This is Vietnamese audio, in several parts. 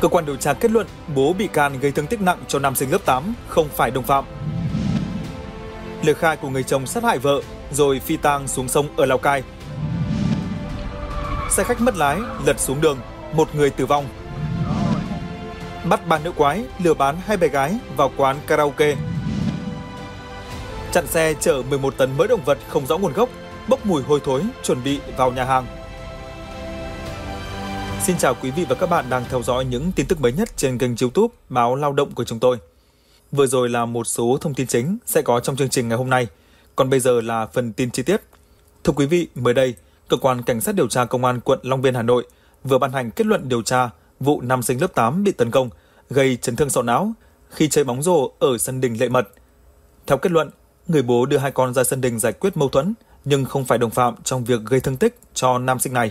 Cơ quan điều tra kết luận bố bị can gây thương tích nặng cho nam sinh lớp 8 không phải đồng phạm. Lời khai của người chồng sát hại vợ rồi phi tang xuống sông ở Lào Cai. Xe khách mất lái lật xuống đường, một người tử vong. Bắt ba nữ quái lừa bán hai bé gái vào quán karaoke. Chặn xe chở 11 tấn mỡ động vật không rõ nguồn gốc, bốc mùi hôi thối chuẩn bị vào nhà hàng. Xin chào quý vị và các bạn đang theo dõi những tin tức mới nhất trên kênh YouTube Báo Lao động của chúng tôi. Vừa rồi là một số thông tin chính sẽ có trong chương trình ngày hôm nay, còn bây giờ là phần tin chi tiết. Thưa quý vị, mới đây, cơ quan cảnh sát điều tra công an quận Long Biên Hà Nội vừa ban hành kết luận điều tra vụ nam sinh lớp 8 bị tấn công, gây chấn thương sọ não khi chơi bóng rổ ở sân đình Lệ Mật. Theo kết luận, người bố đưa hai con ra sân đình giải quyết mâu thuẫn nhưng không phải đồng phạm trong việc gây thương tích cho nam sinh này.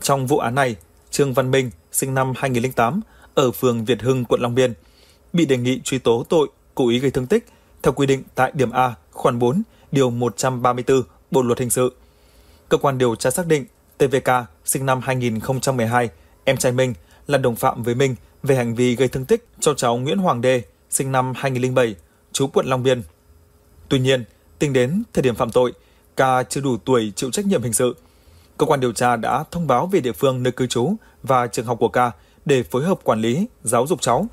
Trong vụ án này, Trương Văn Minh, sinh năm 2008, ở phường Việt Hưng, quận Long Biên, bị đề nghị truy tố tội cố ý gây thương tích theo quy định tại điểm A, khoản 4, điều 134 Bộ luật hình sự. Cơ quan điều tra xác định TVK, sinh năm 2012, em trai Minh là đồng phạm với Minh về hành vi gây thương tích cho cháu Nguyễn Hoàng Đê, sinh năm 2007, chú quận Long Biên. Tuy nhiên, tính đến thời điểm phạm tội, Ca chưa đủ tuổi chịu trách nhiệm hình sự – cơ quan điều tra đã thông báo về địa phương nơi cư trú và trường học của ca để phối hợp quản lý, giáo dục cháu.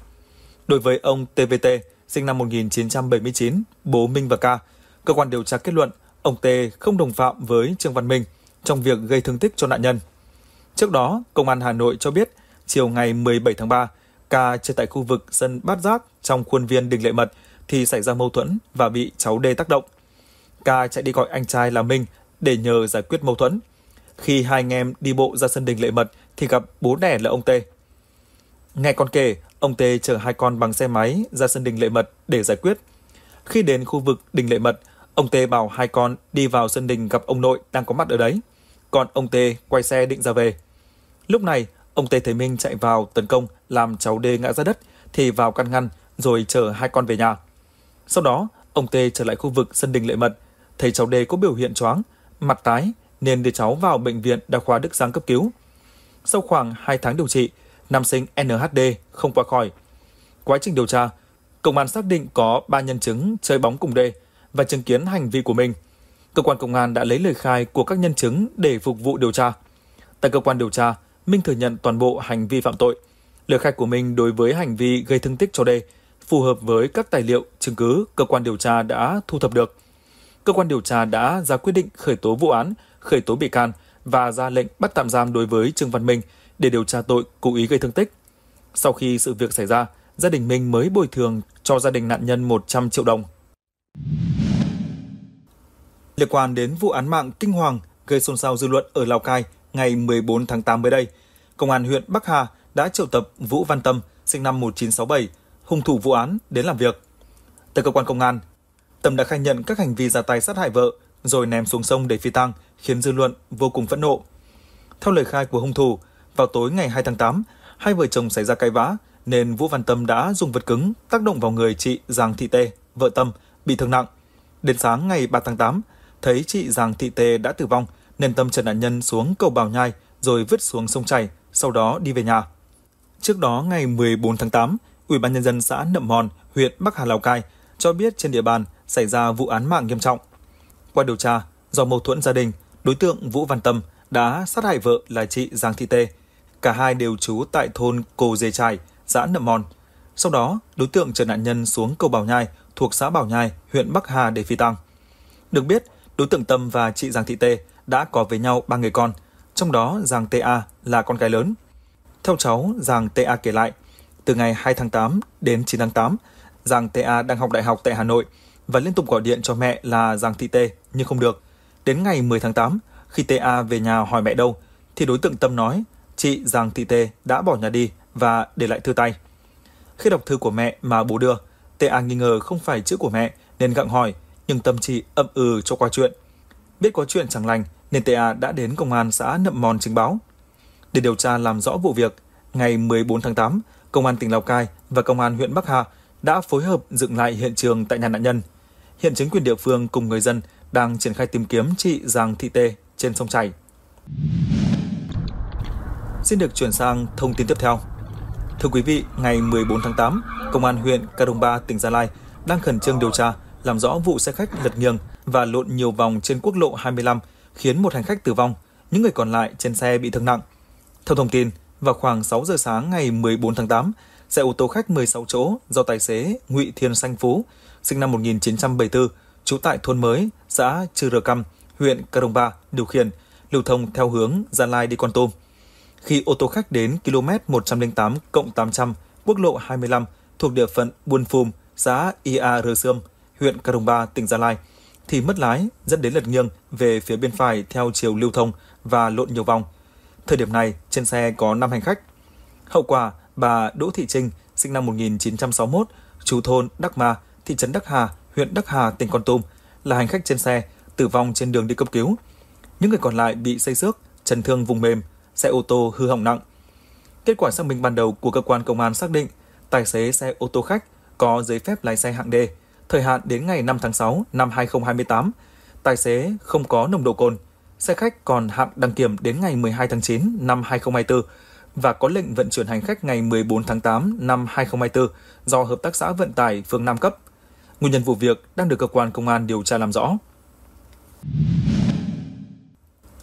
Đối với ông TVT, sinh năm 1979, bố Minh và Ca, cơ quan điều tra kết luận ông T không đồng phạm với Trương Văn Minh trong việc gây thương tích cho nạn nhân. Trước đó, Công an Hà Nội cho biết chiều ngày 17 tháng 3, Ca chơi tại khu vực sân Bát Giác trong khuôn viên Đình Lệ Mật thì xảy ra mâu thuẫn và bị cháu D tác động. Ca chạy đi gọi anh trai là Minh để nhờ giải quyết mâu thuẫn. Khi hai anh em đi bộ ra sân đình lệ mật thì gặp bố đẻ là ông Tê. Nghe con kể, ông Tê chở hai con bằng xe máy ra sân đình lệ mật để giải quyết. Khi đến khu vực đình lệ mật, ông Tê bảo hai con đi vào sân đình gặp ông nội đang có mặt ở đấy. Còn ông Tê quay xe định ra về. Lúc này, ông Tê thấy Minh chạy vào tấn công làm cháu Đê ngã ra đất thì vào căn ngăn rồi chở hai con về nhà. Sau đó, ông Tê trở lại khu vực sân đình lệ mật, thấy cháu Đê có biểu hiện choáng, mặt tái, nên đưa cháu vào bệnh viện Đa khoa Đức Giang cấp cứu. Sau khoảng 2 tháng điều trị, nam sinh NHD không qua khỏi. Quá trình điều tra, công an xác định có 3 nhân chứng chơi bóng cùng đê và chứng kiến hành vi của mình. Cơ quan công an đã lấy lời khai của các nhân chứng để phục vụ điều tra. Tại cơ quan điều tra, Minh thừa nhận toàn bộ hành vi phạm tội. Lời khai của mình đối với hành vi gây thương tích cho đê phù hợp với các tài liệu, chứng cứ cơ quan điều tra đã thu thập được. Cơ quan điều tra đã ra quyết định khởi tố vụ án khởi tố bị can và ra lệnh bắt tạm giam đối với Trương Văn Minh để điều tra tội cố ý gây thương tích. Sau khi sự việc xảy ra, gia đình Minh mới bồi thường cho gia đình nạn nhân 100 triệu đồng. Liên quan đến vụ án mạng kinh hoàng gây xôn xao dư luận ở Lào Cai ngày 14 tháng 8 mới đây, Công an huyện Bắc Hà đã triệu tập Vũ Văn Tâm, sinh năm 1967, hung thủ vụ án đến làm việc. Tại cơ quan công an, Tâm đã khai nhận các hành vi ra tay sát hại vợ rồi ném xuống sông để phi tang, khiến dư luận vô cùng phẫn nộ. Theo lời khai của hung thủ, vào tối ngày 2 tháng 8, hai vợ chồng xảy ra cãi vã nên Vũ Văn Tâm đã dùng vật cứng tác động vào người chị Giàng Thị Tê, vợ Tâm, bị thương nặng. Đến sáng ngày 3 tháng 8, thấy chị Giàng Thị Tê đã tử vong nên Tâm trần nạn nhân xuống cầu Bào Nhai rồi vứt xuống sông chảy, sau đó đi về nhà. Trước đó ngày 14 tháng 8, Ủy ban nhân dân xã Nậm Mòn, huyện Bắc Hà Lào Cai cho biết trên địa bàn xảy ra vụ án mạng nghiêm trọng. Qua điều tra, do mâu thuẫn gia đình, đối tượng Vũ Văn Tâm đã sát hại vợ là chị Giang Thị Tê. Cả hai đều trú tại thôn Cô Dê Trải, xã Nậm Mòn. Sau đó, đối tượng chở nạn nhân xuống cầu Bảo Nhai thuộc xã Bảo Nhai, huyện Bắc Hà để phi tang. Được biết, đối tượng Tâm và chị Giang Thị Tê đã có với nhau ba người con, trong đó Giang TA là con gái lớn. Theo cháu, Giang TA kể lại, từ ngày 2 tháng 8 đến 9 tháng 8, Giang TA đang học đại học tại Hà Nội – và liên tục gọi điện cho mẹ là Giang Thị Tê nhưng không được. Đến ngày 10 tháng 8, khi TA về nhà hỏi mẹ đâu thì đối tượng Tâm nói chị Giang Thị Tê đã bỏ nhà đi và để lại thư tay. Khi đọc thư của mẹ mà bố đưa, TA nghi ngờ không phải chữ của mẹ nên gặng hỏi nhưng Tâm chỉ ậm ừ cho qua chuyện. Biết có chuyện chẳng lành nên TA đã đến công an xã Nậm Mòn trình báo. Để điều tra làm rõ vụ việc, ngày 14 tháng 8, Công an tỉnh Lào Cai và Công an huyện Bắc Hà đã phối hợp dựng lại hiện trường tại nhà nạn nhân – Hiện chính quyền địa phương cùng người dân đang triển khai tìm kiếm chị Giàng Thị Tê trên sông Chảy. Xin được chuyển sang thông tin tiếp theo. Thưa quý vị, ngày 14 tháng 8, Công an huyện Cà Ba, tỉnh Gia Lai đang khẩn trương điều tra, làm rõ vụ xe khách lật nghiêng và lộn nhiều vòng trên quốc lộ 25 khiến một hành khách tử vong, những người còn lại trên xe bị thương nặng. Theo thông tin, vào khoảng 6 giờ sáng ngày 14 tháng 8, xe ô tô khách 16 chỗ do tài xế Ngụy Thiên Sanh Phú sinh năm 1974, trú tại thôn mới, xã Trư Rờ Căm, huyện Carongba, điều khiển, lưu thông theo hướng Gia Lai đi Con Tum. Khi ô tô khách đến km 108 800, quốc lộ 25, thuộc địa phận Buôn Phùm, xã Ia Rơ Sươm, huyện Carongba, tỉnh Gia Lai, thì mất lái dẫn đến lật nghiêng về phía bên phải theo chiều lưu thông và lộn nhiều vòng. Thời điểm này, trên xe có 5 hành khách. Hậu quả, bà Đỗ Thị Trinh, sinh năm 1961, chú thôn Đắc Ma, thị trấn Đắc Hà, huyện Đắc Hà, tỉnh Con Tum là hành khách trên xe, tử vong trên đường đi cấp cứu. Những người còn lại bị xây xước, chấn thương vùng mềm, xe ô tô hư hỏng nặng. Kết quả xác minh ban đầu của cơ quan công an xác định tài xế xe ô tô khách có giấy phép lái xe hạng D, thời hạn đến ngày 5 tháng 6 năm 2028. Tài xế không có nồng độ cồn, xe khách còn hạn đăng kiểm đến ngày 12 tháng 9 năm 2024 và có lệnh vận chuyển hành khách ngày 14 tháng 8 năm 2024 do Hợp tác xã Vận tải phường Nam cấp. Nguyên nhân vụ việc đang được cơ quan công an điều tra làm rõ.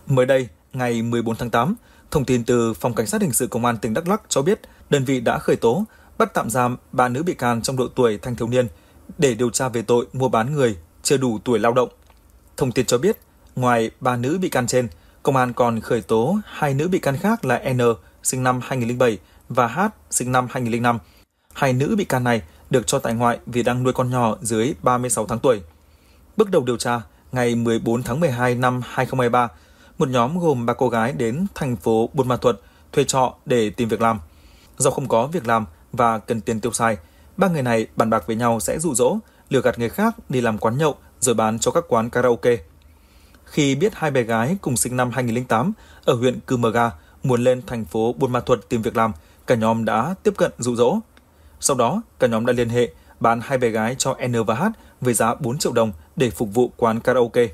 Mới đây, ngày 14 tháng 8, thông tin từ Phòng Cảnh sát Hình sự Công an tỉnh Đắk Lắk cho biết đơn vị đã khởi tố, bắt tạm giam ba nữ bị can trong độ tuổi thanh thiếu niên để điều tra về tội mua bán người chưa đủ tuổi lao động. Thông tin cho biết, ngoài ba nữ bị can trên, công an còn khởi tố hai nữ bị can khác là N sinh năm 2007 và H sinh năm 2005. Hai nữ bị can này được cho tại ngoại vì đang nuôi con nhỏ dưới 36 tháng tuổi. Bước đầu điều tra, ngày 14 tháng 12 năm 2023, một nhóm gồm ba cô gái đến thành phố Buôn Ma Thuột thuê trọ để tìm việc làm. Do không có việc làm và cần tiền tiêu xài, ba người này bàn bạc với nhau sẽ dụ dỗ, lừa gạt người khác đi làm quán nhậu rồi bán cho các quán karaoke. Khi biết hai bé gái cùng sinh năm 2008 ở huyện Cư Mờ Ga muốn lên thành phố Buôn Ma Thuột tìm việc làm, cả nhóm đã tiếp cận dụ dỗ, sau đó, cả nhóm đã liên hệ bán hai bé gái cho N và H với giá 4 triệu đồng để phục vụ quán karaoke.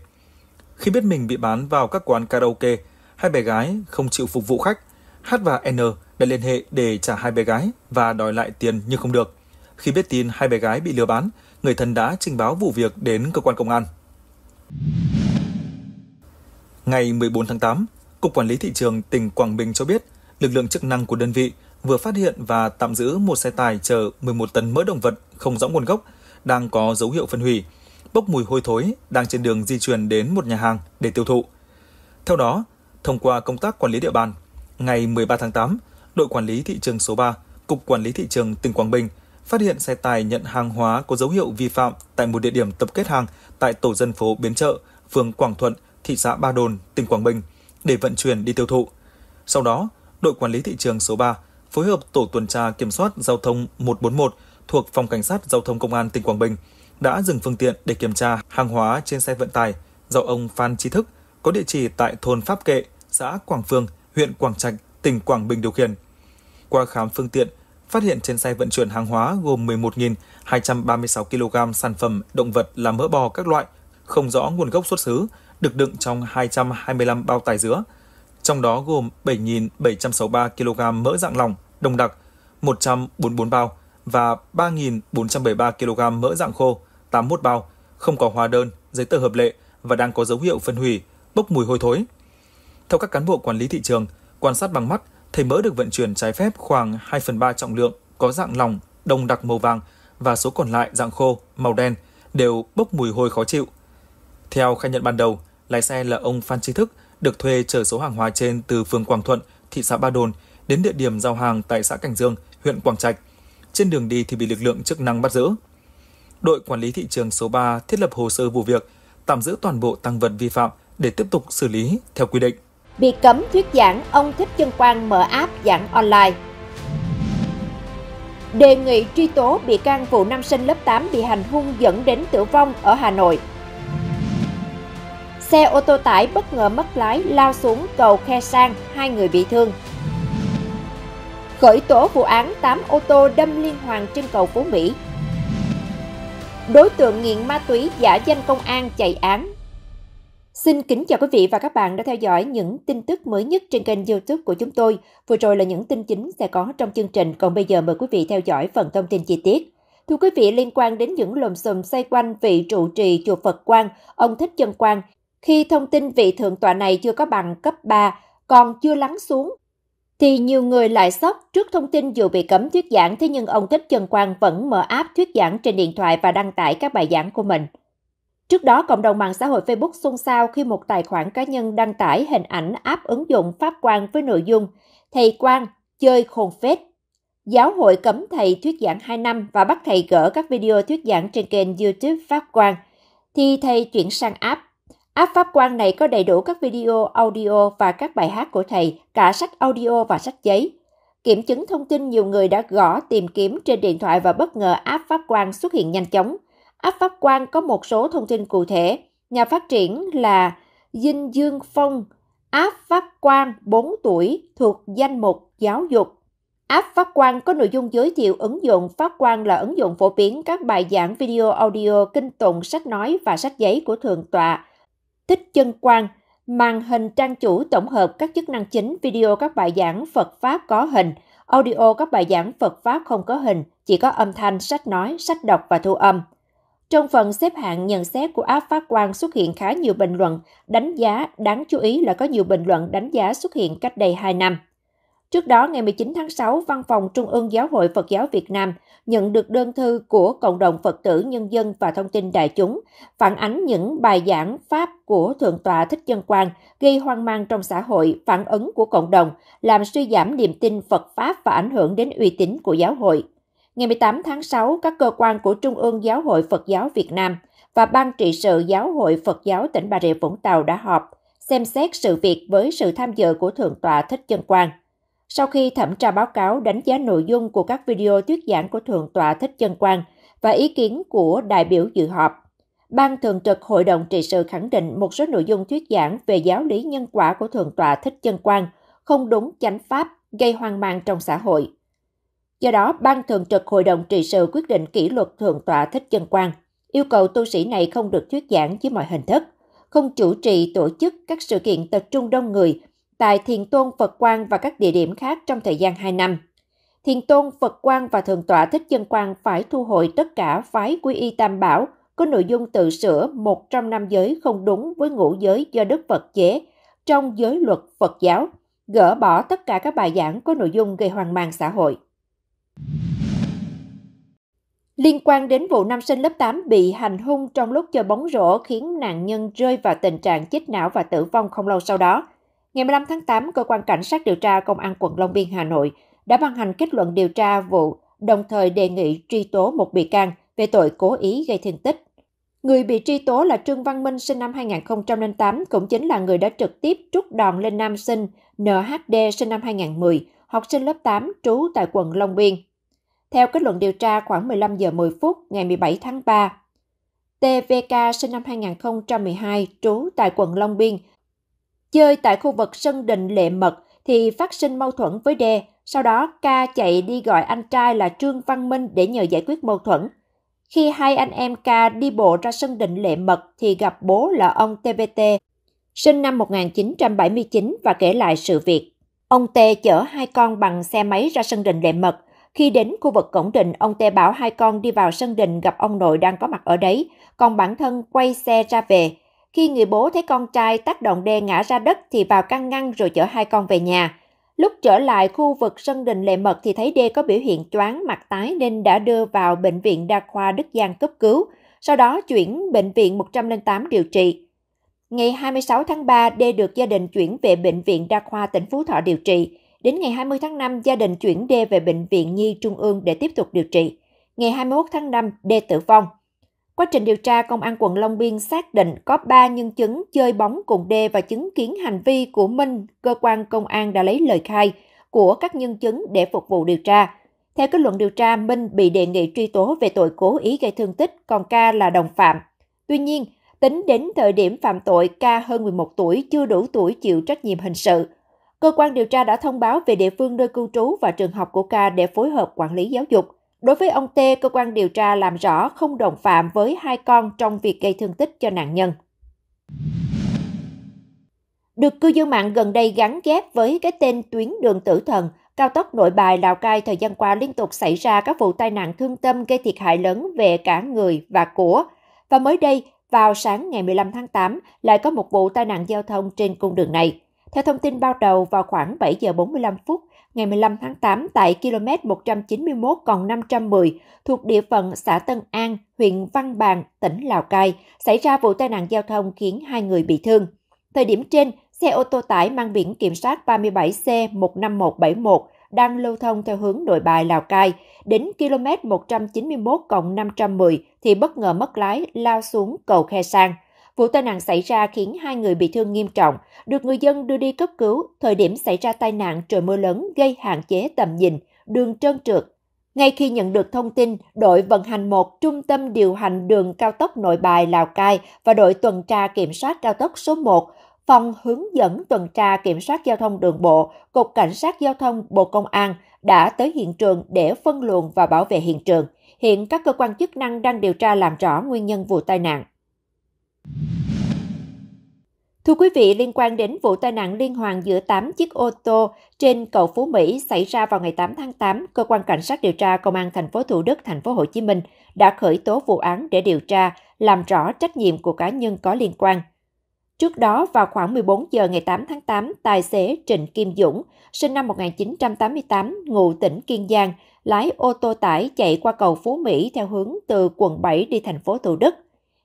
Khi biết mình bị bán vào các quán karaoke, hai bé gái không chịu phục vụ khách. H và N đã liên hệ để trả hai bé gái và đòi lại tiền nhưng không được. Khi biết tin hai bé gái bị lừa bán, người thân đã trình báo vụ việc đến cơ quan công an. Ngày 14 tháng 8, Cục Quản lý Thị trường tỉnh Quảng Bình cho biết lực lượng chức năng của đơn vị vừa phát hiện và tạm giữ một xe tải chở 11 tấn mỡ động vật không rõ nguồn gốc đang có dấu hiệu phân hủy, bốc mùi hôi thối đang trên đường di chuyển đến một nhà hàng để tiêu thụ. Theo đó, thông qua công tác quản lý địa bàn, ngày 13 tháng 8, đội quản lý thị trường số 3, Cục Quản lý Thị trường tỉnh Quảng Bình phát hiện xe tải nhận hàng hóa có dấu hiệu vi phạm tại một địa điểm tập kết hàng tại tổ dân phố Biến Chợ, phường Quảng Thuận, thị xã Ba Đồn, tỉnh Quảng Bình để vận chuyển đi tiêu thụ. Sau đó, đội quản lý thị trường số 3 phối hợp tổ tuần tra kiểm soát giao thông 141 thuộc Phòng Cảnh sát Giao thông Công an tỉnh Quảng Bình đã dừng phương tiện để kiểm tra hàng hóa trên xe vận tải do ông Phan Trí Thức có địa chỉ tại thôn Pháp Kệ, xã Quảng Phương, huyện Quảng Trạch, tỉnh Quảng Bình điều khiển. Qua khám phương tiện, phát hiện trên xe vận chuyển hàng hóa gồm 11.236 kg sản phẩm động vật là mỡ bò các loại, không rõ nguồn gốc xuất xứ, được đựng trong 225 bao tải dứa, trong đó gồm 7.763 kg mỡ dạng lòng, đồng đặc, 144 bao và 3.473 kg mỡ dạng khô, 81 bao, không có hóa đơn, giấy tờ hợp lệ và đang có dấu hiệu phân hủy, bốc mùi hôi thối. Theo các cán bộ quản lý thị trường, quan sát bằng mắt, thấy mỡ được vận chuyển trái phép khoảng 2 phần 3 trọng lượng có dạng lòng, đồng đặc màu vàng và số còn lại dạng khô, màu đen, đều bốc mùi hôi khó chịu. Theo khai nhận ban đầu, lái xe là ông Phan Trí Thức, được thuê chở số hàng hóa trên từ phường Quảng Thuận, thị xã Ba Đồn đến địa điểm giao hàng tại xã Cảnh Dương, huyện Quảng Trạch. Trên đường đi thì bị lực lượng chức năng bắt giữ. Đội quản lý thị trường số 3 thiết lập hồ sơ vụ việc, tạm giữ toàn bộ tăng vật vi phạm để tiếp tục xử lý theo quy định. Bị cấm thuyết giảng, ông Thích Chân Quang mở app giảng online. Đề nghị truy tố bị can vụ nam sinh lớp 8 bị hành hung dẫn đến tử vong ở Hà Nội – Xe ô tô tải bất ngờ mất lái lao xuống cầu Khe Sang, hai người bị thương. Khởi tố vụ án 8 ô tô đâm liên hoàn trên cầu Phú Mỹ. Đối tượng nghiện ma túy giả danh công an chạy án. Xin kính chào quý vị và các bạn đã theo dõi những tin tức mới nhất trên kênh youtube của chúng tôi. Vừa rồi là những tin chính sẽ có trong chương trình, còn bây giờ mời quý vị theo dõi phần thông tin chi tiết. Thưa quý vị, liên quan đến những lùm xùm xoay quanh vị trụ trì chùa Phật Quang, ông Thích Chân Quang khi thông tin vị thượng tọa này chưa có bằng cấp 3, còn chưa lắng xuống, thì nhiều người lại sốc trước thông tin dù bị cấm thuyết giảng thế nhưng ông Thích Trần Quang vẫn mở áp thuyết giảng trên điện thoại và đăng tải các bài giảng của mình. Trước đó, cộng đồng mạng xã hội Facebook xôn xao khi một tài khoản cá nhân đăng tải hình ảnh áp ứng dụng Pháp Quang với nội dung Thầy Quang chơi khôn phết. Giáo hội cấm thầy thuyết giảng 2 năm và bắt thầy gỡ các video thuyết giảng trên kênh YouTube Pháp Quang, thì thầy chuyển sang app App Pháp Quan này có đầy đủ các video, audio và các bài hát của thầy, cả sách audio và sách giấy. Kiểm chứng thông tin nhiều người đã gõ tìm kiếm trên điện thoại và bất ngờ app Pháp Quan xuất hiện nhanh chóng. App Pháp Quan có một số thông tin cụ thể. Nhà phát triển là Dinh Dương Phong, Áp Pháp Quan 4 tuổi thuộc danh mục giáo dục. Áp Pháp Quan có nội dung giới thiệu ứng dụng Pháp Quan là ứng dụng phổ biến các bài giảng video audio, kinh tụng, sách nói và sách giấy của Thượng tọa Tích Chân Quang, màn hình trang chủ tổng hợp các chức năng chính video các bài giảng Phật Pháp có hình, audio các bài giảng Phật Pháp không có hình, chỉ có âm thanh, sách nói, sách đọc và thu âm. Trong phần xếp hạng nhận xét của Áp Phát Quang xuất hiện khá nhiều bình luận, đánh giá, đáng chú ý là có nhiều bình luận đánh giá xuất hiện cách đây 2 năm. Trước đó, ngày 19 tháng 6, Văn phòng Trung ương Giáo hội Phật giáo Việt Nam nhận được đơn thư của Cộng đồng Phật tử Nhân dân và Thông tin Đại chúng, phản ánh những bài giảng Pháp của Thượng tọa Thích Dân Quang gây hoang mang trong xã hội, phản ứng của cộng đồng, làm suy giảm niềm tin Phật Pháp và ảnh hưởng đến uy tín của giáo hội. Ngày 18 tháng 6, các cơ quan của Trung ương Giáo hội Phật giáo Việt Nam và Ban trị sự Giáo hội Phật giáo tỉnh Bà Rịa Vũng Tàu đã họp, xem xét sự việc với sự tham dự của Thượng tọa Thích chân Quang. Sau khi thẩm tra báo cáo đánh giá nội dung của các video thuyết giảng của Thượng tọa Thích Chân Quang và ý kiến của đại biểu dự họp, Ban Thường trực Hội đồng Trị sự khẳng định một số nội dung thuyết giảng về giáo lý nhân quả của Thượng tọa Thích Chân Quang không đúng chánh pháp, gây hoang mang trong xã hội. Do đó, Ban Thường trực Hội đồng Trị sự quyết định kỷ luật Thượng tọa Thích Chân Quang, yêu cầu tu sĩ này không được thuyết giảng dưới mọi hình thức, không chủ trì tổ chức các sự kiện tập trung đông người tại Thiền Tôn Phật Quang và các địa điểm khác trong thời gian 2 năm. Thiền Tôn Phật Quang và Thường tọa Thích Dân Quang phải thu hồi tất cả phái quy y tam bảo có nội dung tự sửa một trong năm giới không đúng với ngũ giới do Đức Phật chế trong giới luật Phật giáo, gỡ bỏ tất cả các bài giảng có nội dung gây hoang mang xã hội. Liên quan đến vụ nam sinh lớp 8 bị hành hung trong lúc chơi bóng rổ khiến nạn nhân rơi vào tình trạng chết não và tử vong không lâu sau đó, Ngày 15 tháng 8, Cơ quan Cảnh sát điều tra Công an quận Long Biên, Hà Nội đã ban hành kết luận điều tra vụ, đồng thời đề nghị truy tố một bị can về tội cố ý gây thương tích. Người bị truy tố là Trương Văn Minh sinh năm 2008, cũng chính là người đã trực tiếp trút đòn lên nam sinh NHD sinh năm 2010, học sinh lớp 8 trú tại quận Long Biên. Theo kết luận điều tra khoảng 15 giờ 10 phút ngày 17 tháng 3, TVK sinh năm 2012 trú tại quận Long Biên Chơi tại khu vực sân đình Lệ Mật thì phát sinh mâu thuẫn với Đê, sau đó ca chạy đi gọi anh trai là Trương Văn Minh để nhờ giải quyết mâu thuẫn. Khi hai anh em ca đi bộ ra sân đình Lệ Mật thì gặp bố là ông tvt sinh năm 1979 và kể lại sự việc. Ông T chở hai con bằng xe máy ra sân đình Lệ Mật. Khi đến khu vực cổng đình, ông T bảo hai con đi vào sân đình gặp ông nội đang có mặt ở đấy, còn bản thân quay xe ra về. Khi người bố thấy con trai tác động đe ngã ra đất thì vào căn ngăn rồi chở hai con về nhà. Lúc trở lại khu vực sân đình Lệ Mật thì thấy Đê có biểu hiện choáng mặt tái nên đã đưa vào bệnh viện đa khoa Đức Giang cấp cứu, sau đó chuyển bệnh viện 108 điều trị. Ngày 26 tháng 3, Đê được gia đình chuyển về bệnh viện đa khoa tỉnh Phú Thọ điều trị. Đến ngày 20 tháng 5, gia đình chuyển Đê về bệnh viện Nhi Trung ương để tiếp tục điều trị. Ngày 21 tháng 5, Đê tử vong. Quá trình điều tra, Công an quận Long Biên xác định có 3 nhân chứng chơi bóng cùng Đê và chứng kiến hành vi của Minh, cơ quan công an đã lấy lời khai của các nhân chứng để phục vụ điều tra. Theo kết luận điều tra, Minh bị đề nghị truy tố về tội cố ý gây thương tích, còn Ca là đồng phạm. Tuy nhiên, tính đến thời điểm phạm tội, Ca hơn 11 tuổi chưa đủ tuổi chịu trách nhiệm hình sự. Cơ quan điều tra đã thông báo về địa phương nơi cư trú và trường học của Ca để phối hợp quản lý giáo dục. Đối với ông T, cơ quan điều tra làm rõ không đồng phạm với hai con trong việc gây thương tích cho nạn nhân. Được cư dân mạng gần đây gắn ghép với cái tên tuyến đường tử thần, cao tốc nội bài Lào Cai thời gian qua liên tục xảy ra các vụ tai nạn thương tâm gây thiệt hại lớn về cả người và của. Và mới đây, vào sáng ngày 15 tháng 8, lại có một vụ tai nạn giao thông trên cung đường này. Theo thông tin ban đầu, vào khoảng 7 giờ 45 phút, ngày 15 tháng 8 tại km 191 còn 510 thuộc địa phận xã Tân An, huyện Văn Bàn, tỉnh Lào Cai xảy ra vụ tai nạn giao thông khiến hai người bị thương. Thời điểm trên, xe ô tô tải mang biển kiểm soát 37C15171 đang lưu thông theo hướng nội bài Lào Cai, đến km 191 cộng 510 thì bất ngờ mất lái lao xuống cầu Khe Sang. Vụ tai nạn xảy ra khiến hai người bị thương nghiêm trọng, được người dân đưa đi cấp cứu. Thời điểm xảy ra tai nạn trời mưa lớn gây hạn chế tầm nhìn, đường trơn trượt. Ngay khi nhận được thông tin, đội vận hành một trung tâm điều hành đường cao tốc nội bài Lào Cai và đội tuần tra kiểm soát cao tốc số 1, phòng hướng dẫn tuần tra kiểm soát giao thông đường bộ, Cục Cảnh sát Giao thông Bộ Công an đã tới hiện trường để phân luồng và bảo vệ hiện trường. Hiện các cơ quan chức năng đang điều tra làm rõ nguyên nhân vụ tai nạn. Thưa quý vị, liên quan đến vụ tai nạn liên hoàn giữa 8 chiếc ô tô trên cầu Phú Mỹ xảy ra vào ngày 8 tháng 8, cơ quan cảnh sát điều tra công an thành phố Thủ Đức, thành phố Hồ Chí Minh đã khởi tố vụ án để điều tra, làm rõ trách nhiệm của cá nhân có liên quan. Trước đó, vào khoảng 14 giờ ngày 8 tháng 8, tài xế Trịnh Kim Dũng, sinh năm 1988, ngụ tỉnh Kiên Giang, lái ô tô tải chạy qua cầu Phú Mỹ theo hướng từ quận 7 đi thành phố Thủ Đức.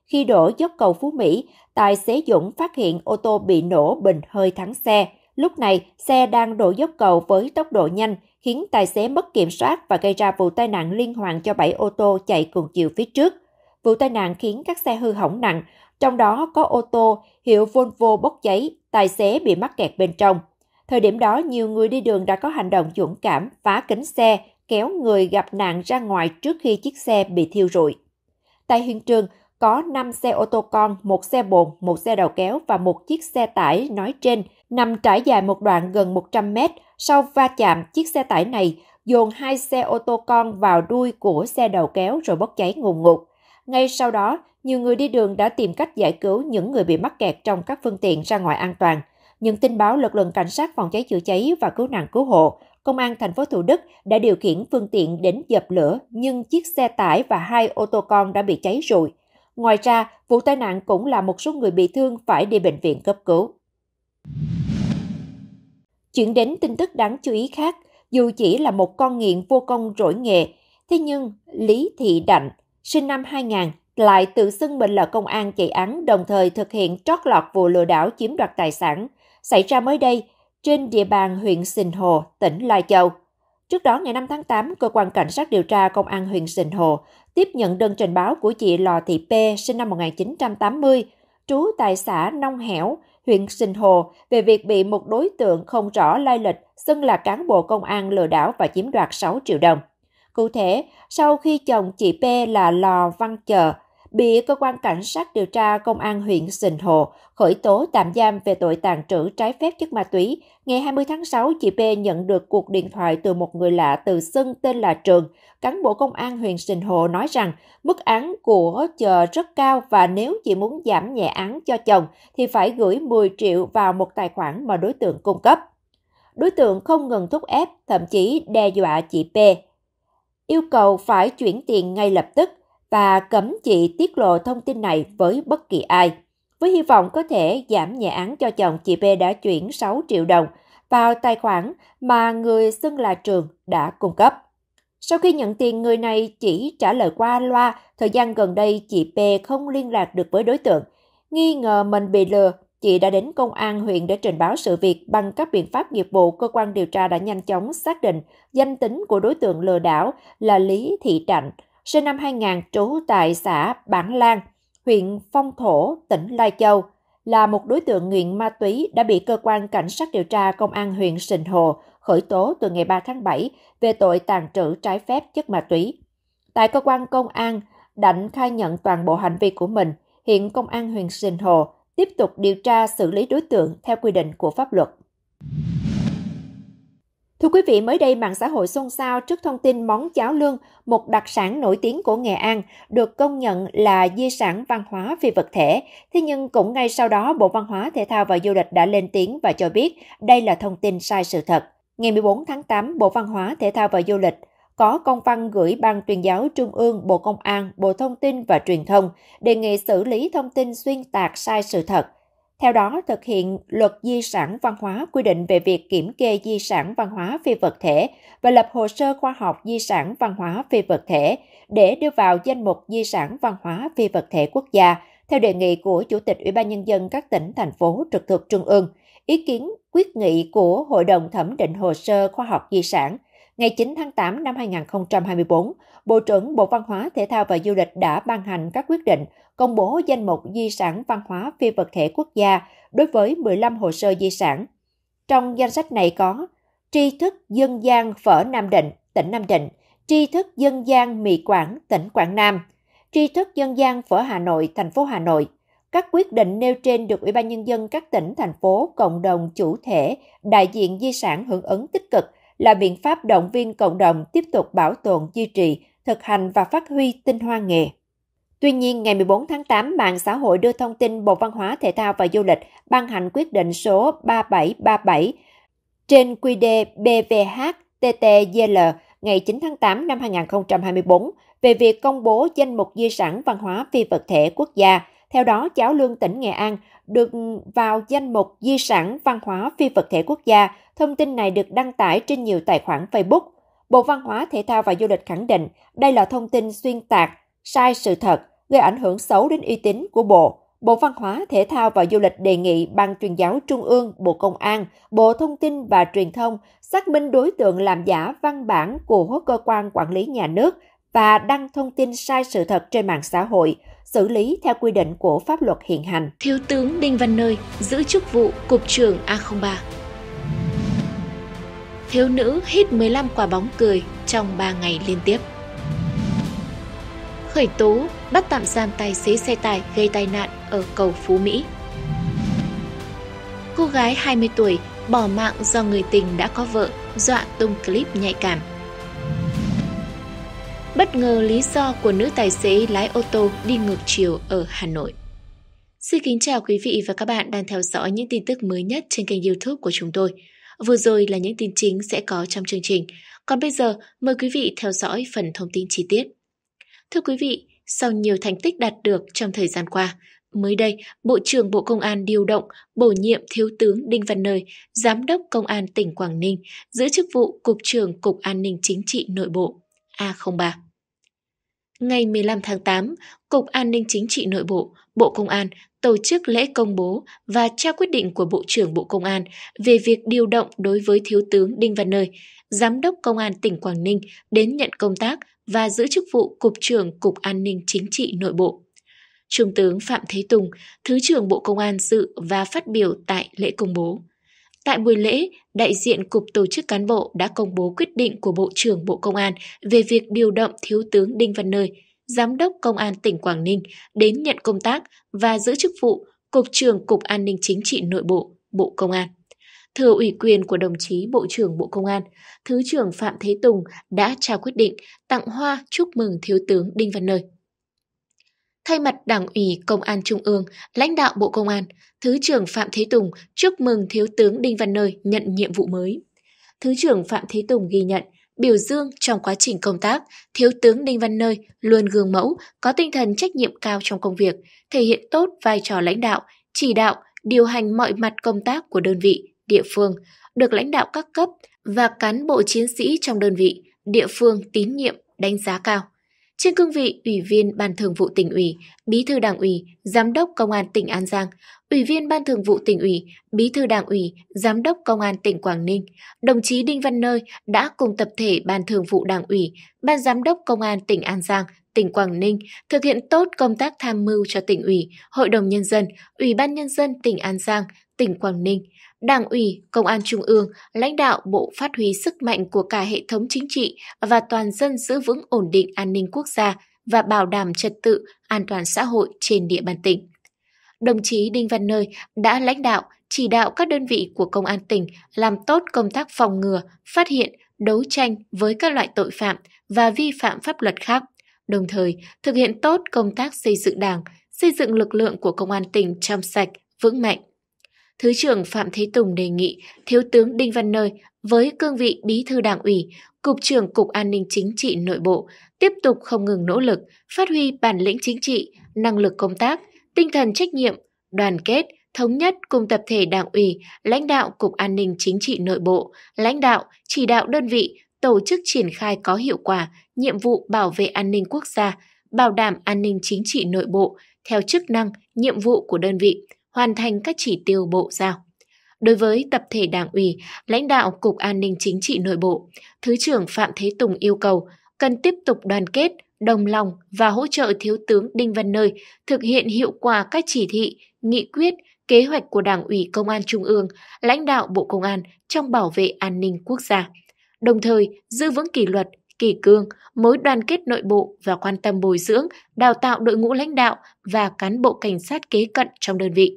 Khi đổ dốc cầu Phú Mỹ, tài xế Dũng phát hiện ô tô bị nổ bình hơi thắng xe. Lúc này, xe đang đổ dốc cầu với tốc độ nhanh, khiến tài xế mất kiểm soát và gây ra vụ tai nạn liên hoàn cho 7 ô tô chạy cùng chiều phía trước. Vụ tai nạn khiến các xe hư hỏng nặng, trong đó có ô tô hiệu Volvo bốc cháy, tài xế bị mắc kẹt bên trong. Thời điểm đó, nhiều người đi đường đã có hành động dũng cảm phá kính xe, kéo người gặp nạn ra ngoài trước khi chiếc xe bị thiêu rụi. Tại hiện trường, có 5 xe ô tô con, một xe bồn, một xe đầu kéo và một chiếc xe tải nói trên nằm trải dài một đoạn gần 100 mét. Sau va chạm, chiếc xe tải này dồn hai xe ô tô con vào đuôi của xe đầu kéo rồi bốc cháy ngùn ngụt. Ngay sau đó, nhiều người đi đường đã tìm cách giải cứu những người bị mắc kẹt trong các phương tiện ra ngoài an toàn. Những tin báo lực lượng cảnh sát phòng cháy chữa cháy và cứu nạn cứu hộ, công an thành phố Thủ Đức đã điều khiển phương tiện đến dập lửa, nhưng chiếc xe tải và hai ô tô con đã bị cháy rụi. Ngoài ra, vụ tai nạn cũng làm một số người bị thương phải đi bệnh viện cấp cứu. Chuyển đến tin tức đáng chú ý khác, dù chỉ là một con nghiện vô công rỗi nghề, thế nhưng Lý Thị Đạnh, sinh năm 2000, lại tự xưng mình là công an chạy án đồng thời thực hiện trót lọt vụ lừa đảo chiếm đoạt tài sản xảy ra mới đây trên địa bàn huyện Sìn Hồ, tỉnh Lai Châu. Trước đó, ngày 5 tháng 8, Cơ quan Cảnh sát điều tra Công an huyện Sìn Hồ tiếp nhận đơn trình báo của chị Lò Thị P, sinh năm 1980, trú tại xã Nông Hẻo, huyện Sìn Hồ, về việc bị một đối tượng không rõ lai lịch xưng là cán bộ công an lừa đảo và chiếm đoạt 6 triệu đồng. Cụ thể, sau khi chồng chị P là Lò Văn Chờ bị cơ quan cảnh sát điều tra công an huyện Sìn Hồ khởi tố tạm giam về tội tàng trữ trái phép chất ma túy. Ngày 20 tháng 6, chị P nhận được cuộc điện thoại từ một người lạ từ xưng tên là Trường. Cán bộ công an huyện Sìn Hồ nói rằng mức án của chờ rất cao và nếu chị muốn giảm nhẹ án cho chồng thì phải gửi 10 triệu vào một tài khoản mà đối tượng cung cấp. Đối tượng không ngừng thúc ép, thậm chí đe dọa chị P. Yêu cầu phải chuyển tiền ngay lập tức – và cấm chị tiết lộ thông tin này với bất kỳ ai. Với hy vọng có thể giảm nhẹ án cho chồng, chị B đã chuyển 6 triệu đồng vào tài khoản mà người xưng là Trường đã cung cấp. Sau khi nhận tiền, người này chỉ trả lời qua loa, thời gian gần đây chị P không liên lạc được với đối tượng. Nghi ngờ mình bị lừa, chị đã đến công an huyện để trình báo sự việc bằng các biện pháp nghiệp vụ cơ quan điều tra đã nhanh chóng xác định danh tính của đối tượng lừa đảo là lý thị trạnh sinh năm 2000 trú tại xã Bản Lan, huyện Phong Thổ, tỉnh Lai Châu, là một đối tượng nghiện ma túy đã bị cơ quan cảnh sát điều tra công an huyện Sìn Hồ khởi tố từ ngày 3 tháng 7 về tội tàn trữ trái phép chất ma túy. Tại cơ quan công an, Đạnh khai nhận toàn bộ hành vi của mình. Hiện công an huyện Sìn Hồ tiếp tục điều tra xử lý đối tượng theo quy định của pháp luật. Thưa quý vị, mới đây mạng xã hội xôn xao trước thông tin món cháo lương, một đặc sản nổi tiếng của Nghệ An, được công nhận là di sản văn hóa phi vật thể. Thế nhưng cũng ngay sau đó, Bộ Văn hóa, Thể thao và Du lịch đã lên tiếng và cho biết đây là thông tin sai sự thật. Ngày 14 tháng 8, Bộ Văn hóa, Thể thao và Du lịch có công văn gửi Ban tuyên giáo Trung ương, Bộ Công an, Bộ Thông tin và Truyền thông đề nghị xử lý thông tin xuyên tạc sai sự thật – theo đó, thực hiện luật di sản văn hóa quy định về việc kiểm kê di sản văn hóa phi vật thể và lập hồ sơ khoa học di sản văn hóa phi vật thể để đưa vào danh mục di sản văn hóa phi vật thể quốc gia theo đề nghị của Chủ tịch Ủy ban Nhân dân các tỉnh, thành phố trực thuộc Trung ương, ý kiến quyết nghị của Hội đồng Thẩm định Hồ sơ Khoa học Di sản – Ngày 9 tháng 8 năm 2024, Bộ trưởng Bộ Văn hóa, Thể thao và Du lịch đã ban hành các quyết định công bố danh mục di sản văn hóa phi vật thể quốc gia đối với 15 hồ sơ di sản. Trong danh sách này có Tri thức dân gian phở Nam Định, tỉnh Nam Định, Tri thức dân gian mì Quảng, tỉnh Quảng Nam, Tri thức dân gian phở Hà Nội, thành phố Hà Nội. Các quyết định nêu trên được Ủy ban Nhân dân các tỉnh, thành phố, cộng đồng chủ thể, đại diện di sản hưởng ứng tích cực – là biện pháp động viên cộng đồng tiếp tục bảo tồn, duy trì, thực hành và phát huy tinh hoa nghề. Tuy nhiên, ngày 14 tháng 8, mạng xã hội đưa thông tin Bộ Văn hóa, Thể thao và Du lịch ban hành quyết định số 3737 trên QD BVH-TTGL ngày 9 tháng 8 năm 2024 về việc công bố danh mục di sản văn hóa phi vật thể quốc gia. Theo đó, cháo lương tỉnh Nghệ An được vào danh mục di sản văn hóa phi vật thể quốc gia Thông tin này được đăng tải trên nhiều tài khoản Facebook. Bộ Văn hóa, Thể thao và Du lịch khẳng định đây là thông tin xuyên tạc, sai sự thật, gây ảnh hưởng xấu đến uy tín của Bộ. Bộ Văn hóa, Thể thao và Du lịch đề nghị Ban Truyền giáo Trung ương, Bộ Công an, Bộ Thông tin và Truyền thông xác minh đối tượng làm giả văn bản của cơ quan quản lý nhà nước và đăng thông tin sai sự thật trên mạng xã hội, xử lý theo quy định của pháp luật hiện hành. Thiếu tướng Đinh Văn Nơi giữ chức vụ Cục trưởng A03 thiếu nữ hít 15 quả bóng cười trong 3 ngày liên tiếp. Khởi tố, bắt tạm giam tài xế xe tải gây tai nạn ở cầu Phú Mỹ. Cô gái 20 tuổi bỏ mạng do người tình đã có vợ dọa tung clip nhạy cảm. Bất ngờ lý do của nữ tài xế lái ô tô đi ngược chiều ở Hà Nội. Xin kính chào quý vị và các bạn đang theo dõi những tin tức mới nhất trên kênh youtube của chúng tôi. Vừa rồi là những tin chính sẽ có trong chương trình. Còn bây giờ, mời quý vị theo dõi phần thông tin chi tiết. Thưa quý vị, sau nhiều thành tích đạt được trong thời gian qua, mới đây, Bộ trưởng Bộ Công an điều động bổ nhiệm Thiếu tướng Đinh Văn Nơi, Giám đốc Công an tỉnh Quảng Ninh, giữ chức vụ Cục trưởng Cục An ninh Chính trị Nội bộ A03. Ngày 15 tháng 8, Cục An ninh Chính trị Nội bộ, Bộ Công an tổ chức lễ công bố và trao quyết định của Bộ trưởng Bộ Công an về việc điều động đối với Thiếu tướng Đinh Văn Nơi, Giám đốc Công an tỉnh Quảng Ninh đến nhận công tác và giữ chức vụ Cục trưởng Cục An ninh Chính trị Nội bộ. Trung tướng Phạm Thế Tùng, Thứ trưởng Bộ Công an dự và phát biểu tại lễ công bố. Tại buổi lễ, đại diện Cục Tổ chức Cán bộ đã công bố quyết định của Bộ trưởng Bộ Công an về việc điều động Thiếu tướng Đinh Văn Nơi, Giám đốc Công an tỉnh Quảng Ninh, đến nhận công tác và giữ chức vụ Cục trưởng Cục An ninh Chính trị Nội bộ, Bộ Công an. Thừa ủy quyền của đồng chí Bộ trưởng Bộ Công an, Thứ trưởng Phạm Thế Tùng đã trao quyết định tặng hoa chúc mừng Thiếu tướng Đinh Văn Nơi. Thay mặt Đảng ủy Công an Trung ương, lãnh đạo Bộ Công an, Thứ trưởng Phạm Thế Tùng chúc mừng Thiếu tướng Đinh Văn Nơi nhận nhiệm vụ mới. Thứ trưởng Phạm Thế Tùng ghi nhận, biểu dương trong quá trình công tác, Thiếu tướng Đinh Văn Nơi luôn gương mẫu, có tinh thần trách nhiệm cao trong công việc, thể hiện tốt vai trò lãnh đạo, chỉ đạo, điều hành mọi mặt công tác của đơn vị, địa phương, được lãnh đạo các cấp và cán bộ chiến sĩ trong đơn vị, địa phương tín nhiệm, đánh giá cao. Trên cương vị Ủy viên Ban Thường vụ tỉnh ủy, Bí thư Đảng ủy, Giám đốc Công an tỉnh An Giang, Ủy viên Ban Thường vụ tỉnh ủy, Bí thư Đảng ủy, Giám đốc Công an tỉnh Quảng Ninh, đồng chí Đinh Văn Nơi đã cùng tập thể Ban Thường vụ Đảng ủy, Ban Giám đốc Công an tỉnh An Giang tỉnh Quảng Ninh thực hiện tốt công tác tham mưu cho tỉnh ủy, Hội đồng Nhân dân, Ủy ban Nhân dân tỉnh An Giang, tỉnh Quảng Ninh, Đảng ủy, Công an Trung ương, lãnh đạo Bộ phát huy sức mạnh của cả hệ thống chính trị và toàn dân giữ vững ổn định an ninh quốc gia và bảo đảm trật tự, an toàn xã hội trên địa bàn tỉnh. Đồng chí Đinh Văn Nơi đã lãnh đạo, chỉ đạo các đơn vị của Công an tỉnh làm tốt công tác phòng ngừa, phát hiện, đấu tranh với các loại tội phạm và vi phạm pháp luật khác, đồng thời thực hiện tốt công tác xây dựng đảng, xây dựng lực lượng của Công an tỉnh trong sạch, vững mạnh Thứ trưởng Phạm Thế Tùng đề nghị Thiếu tướng Đinh Văn Nơi với cương vị Bí thư Đảng ủy, Cục trưởng Cục An ninh Chính trị Nội bộ tiếp tục không ngừng nỗ lực, phát huy bản lĩnh chính trị, năng lực công tác, tinh thần trách nhiệm, đoàn kết, thống nhất cùng tập thể Đảng ủy, lãnh đạo Cục An ninh Chính trị Nội bộ, lãnh đạo, chỉ đạo đơn vị, tổ chức triển khai có hiệu quả nhiệm vụ bảo vệ an ninh quốc gia, bảo đảm an ninh chính trị nội bộ theo chức năng, nhiệm vụ của đơn vị – hoàn thành các chỉ tiêu bộ giao. Đối với tập thể Đảng ủy, lãnh đạo Cục An ninh Chính trị Nội bộ, Thứ trưởng Phạm Thế Tùng yêu cầu cần tiếp tục đoàn kết, đồng lòng và hỗ trợ Thiếu tướng Đinh Văn Nơi thực hiện hiệu quả các chỉ thị, nghị quyết, kế hoạch của Đảng ủy Công an Trung ương, lãnh đạo Bộ Công an trong bảo vệ an ninh quốc gia, đồng thời giữ vững kỷ luật, kỷ cương, mối đoàn kết nội bộ và quan tâm bồi dưỡng, đào tạo đội ngũ lãnh đạo và cán bộ cảnh sát kế cận trong đơn vị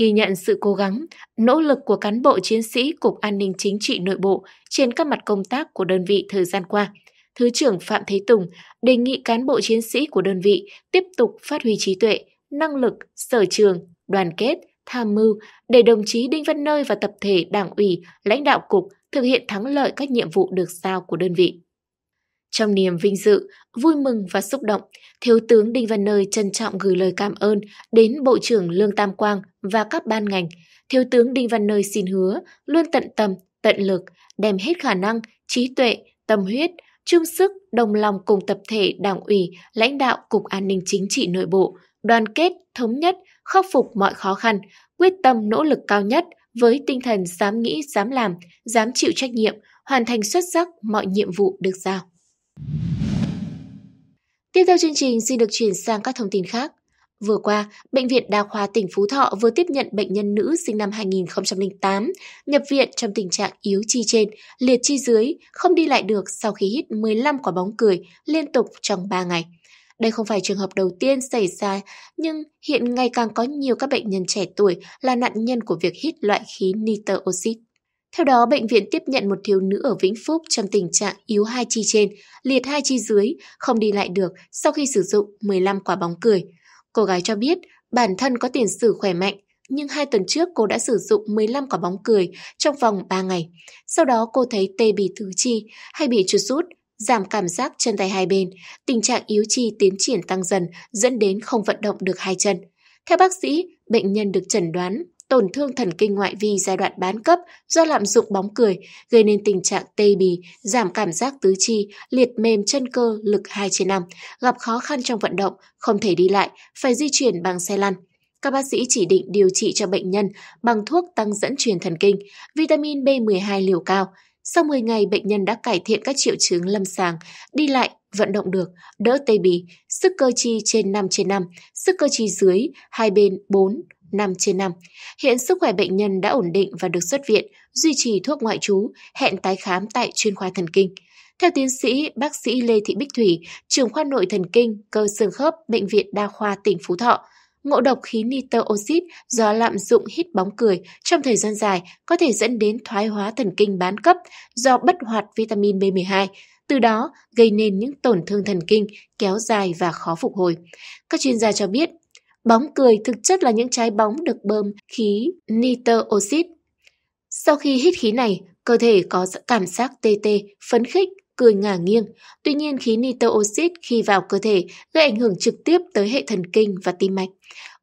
ghi nhận sự cố gắng, nỗ lực của cán bộ chiến sĩ Cục An ninh Chính trị Nội bộ trên các mặt công tác của đơn vị thời gian qua. Thứ trưởng Phạm Thế Tùng đề nghị cán bộ chiến sĩ của đơn vị tiếp tục phát huy trí tuệ, năng lực, sở trường, đoàn kết, tham mưu để đồng chí Đinh Văn Nơi và tập thể Đảng ủy, lãnh đạo cục thực hiện thắng lợi các nhiệm vụ được giao của đơn vị. Trong niềm vinh dự, vui mừng và xúc động, Thiếu tướng Đinh Văn Nơi trân trọng gửi lời cảm ơn đến Bộ trưởng Lương Tam Quang và các ban ngành. Thiếu tướng Đinh Văn Nơi xin hứa luôn tận tâm, tận lực, đem hết khả năng, trí tuệ, tâm huyết, chung sức, đồng lòng cùng tập thể Đảng ủy, lãnh đạo Cục An ninh Chính trị Nội bộ, đoàn kết, thống nhất, khắc phục mọi khó khăn, quyết tâm nỗ lực cao nhất với tinh thần dám nghĩ, dám làm, dám chịu trách nhiệm, hoàn thành xuất sắc mọi nhiệm vụ được giao. Tiếp theo chương trình xin được chuyển sang các thông tin khác. Vừa qua, Bệnh viện Đa khoa tỉnh Phú Thọ vừa tiếp nhận bệnh nhân nữ sinh năm 2008 nhập viện trong tình trạng yếu chi trên, liệt chi dưới, không đi lại được sau khi hít 15 quả bóng cười liên tục trong 3 ngày. Đây không phải trường hợp đầu tiên xảy ra, nhưng hiện ngày càng có nhiều các bệnh nhân trẻ tuổi là nạn nhân của việc hít loại khí nitro oxide. Theo đó, bệnh viện tiếp nhận một thiếu nữ ở Vĩnh Phúc trong tình trạng yếu hai chi trên, liệt hai chi dưới, không đi lại được sau khi sử dụng 15 quả bóng cười. Cô gái cho biết bản thân có tiền sử khỏe mạnh, nhưng hai tuần trước cô đã sử dụng 15 quả bóng cười trong vòng 3 ngày. Sau đó cô thấy tê bì tứ chi hay bị chuột rút, giảm cảm giác chân tay hai bên, tình trạng yếu chi tiến triển tăng dần dẫn đến không vận động được hai chân. Theo bác sĩ, bệnh nhân được chẩn đoán tổn thương thần kinh ngoại vi giai đoạn bán cấp do lạm dụng bóng cười, gây nên tình trạng tê bì, giảm cảm giác tứ chi, liệt mềm chân cơ lực 2 trên 5, gặp khó khăn trong vận động, không thể đi lại, phải di chuyển bằng xe lăn. Các bác sĩ chỉ định điều trị cho bệnh nhân bằng thuốc tăng dẫn truyền thần kinh, vitamin B12 liều cao. Sau 10 ngày, bệnh nhân đã cải thiện các triệu chứng lâm sàng, đi lại, vận động được, đỡ tê bì, sức cơ chi trên 5 trên 5, sức cơ chi dưới, hai bên 4, 5 trên 5. Hiện sức khỏe bệnh nhân đã ổn định và được xuất viện, duy trì thuốc ngoại trú, hẹn tái khám tại chuyên khoa thần kinh. Theo tiến sĩ bác sĩ Lê Thị Bích Thủy, trưởng khoa nội thần kinh, cơ xương khớp, Bệnh viện Đa khoa tỉnh Phú Thọ, ngộ độc khí nitơ oxit do lạm dụng hít bóng cười trong thời gian dài có thể dẫn đến thoái hóa thần kinh bán cấp do bất hoạt vitamin B12, từ đó gây nên những tổn thương thần kinh kéo dài và khó phục hồi. Các chuyên gia cho biết Bóng cười thực chất là những trái bóng được bơm khí nitơ oxit. Sau khi hít khí này, cơ thể có cảm giác tê tê, phấn khích, cười ngả nghiêng. Tuy nhiên khí nitơ oxit khi vào cơ thể gây ảnh hưởng trực tiếp tới hệ thần kinh và tim mạch.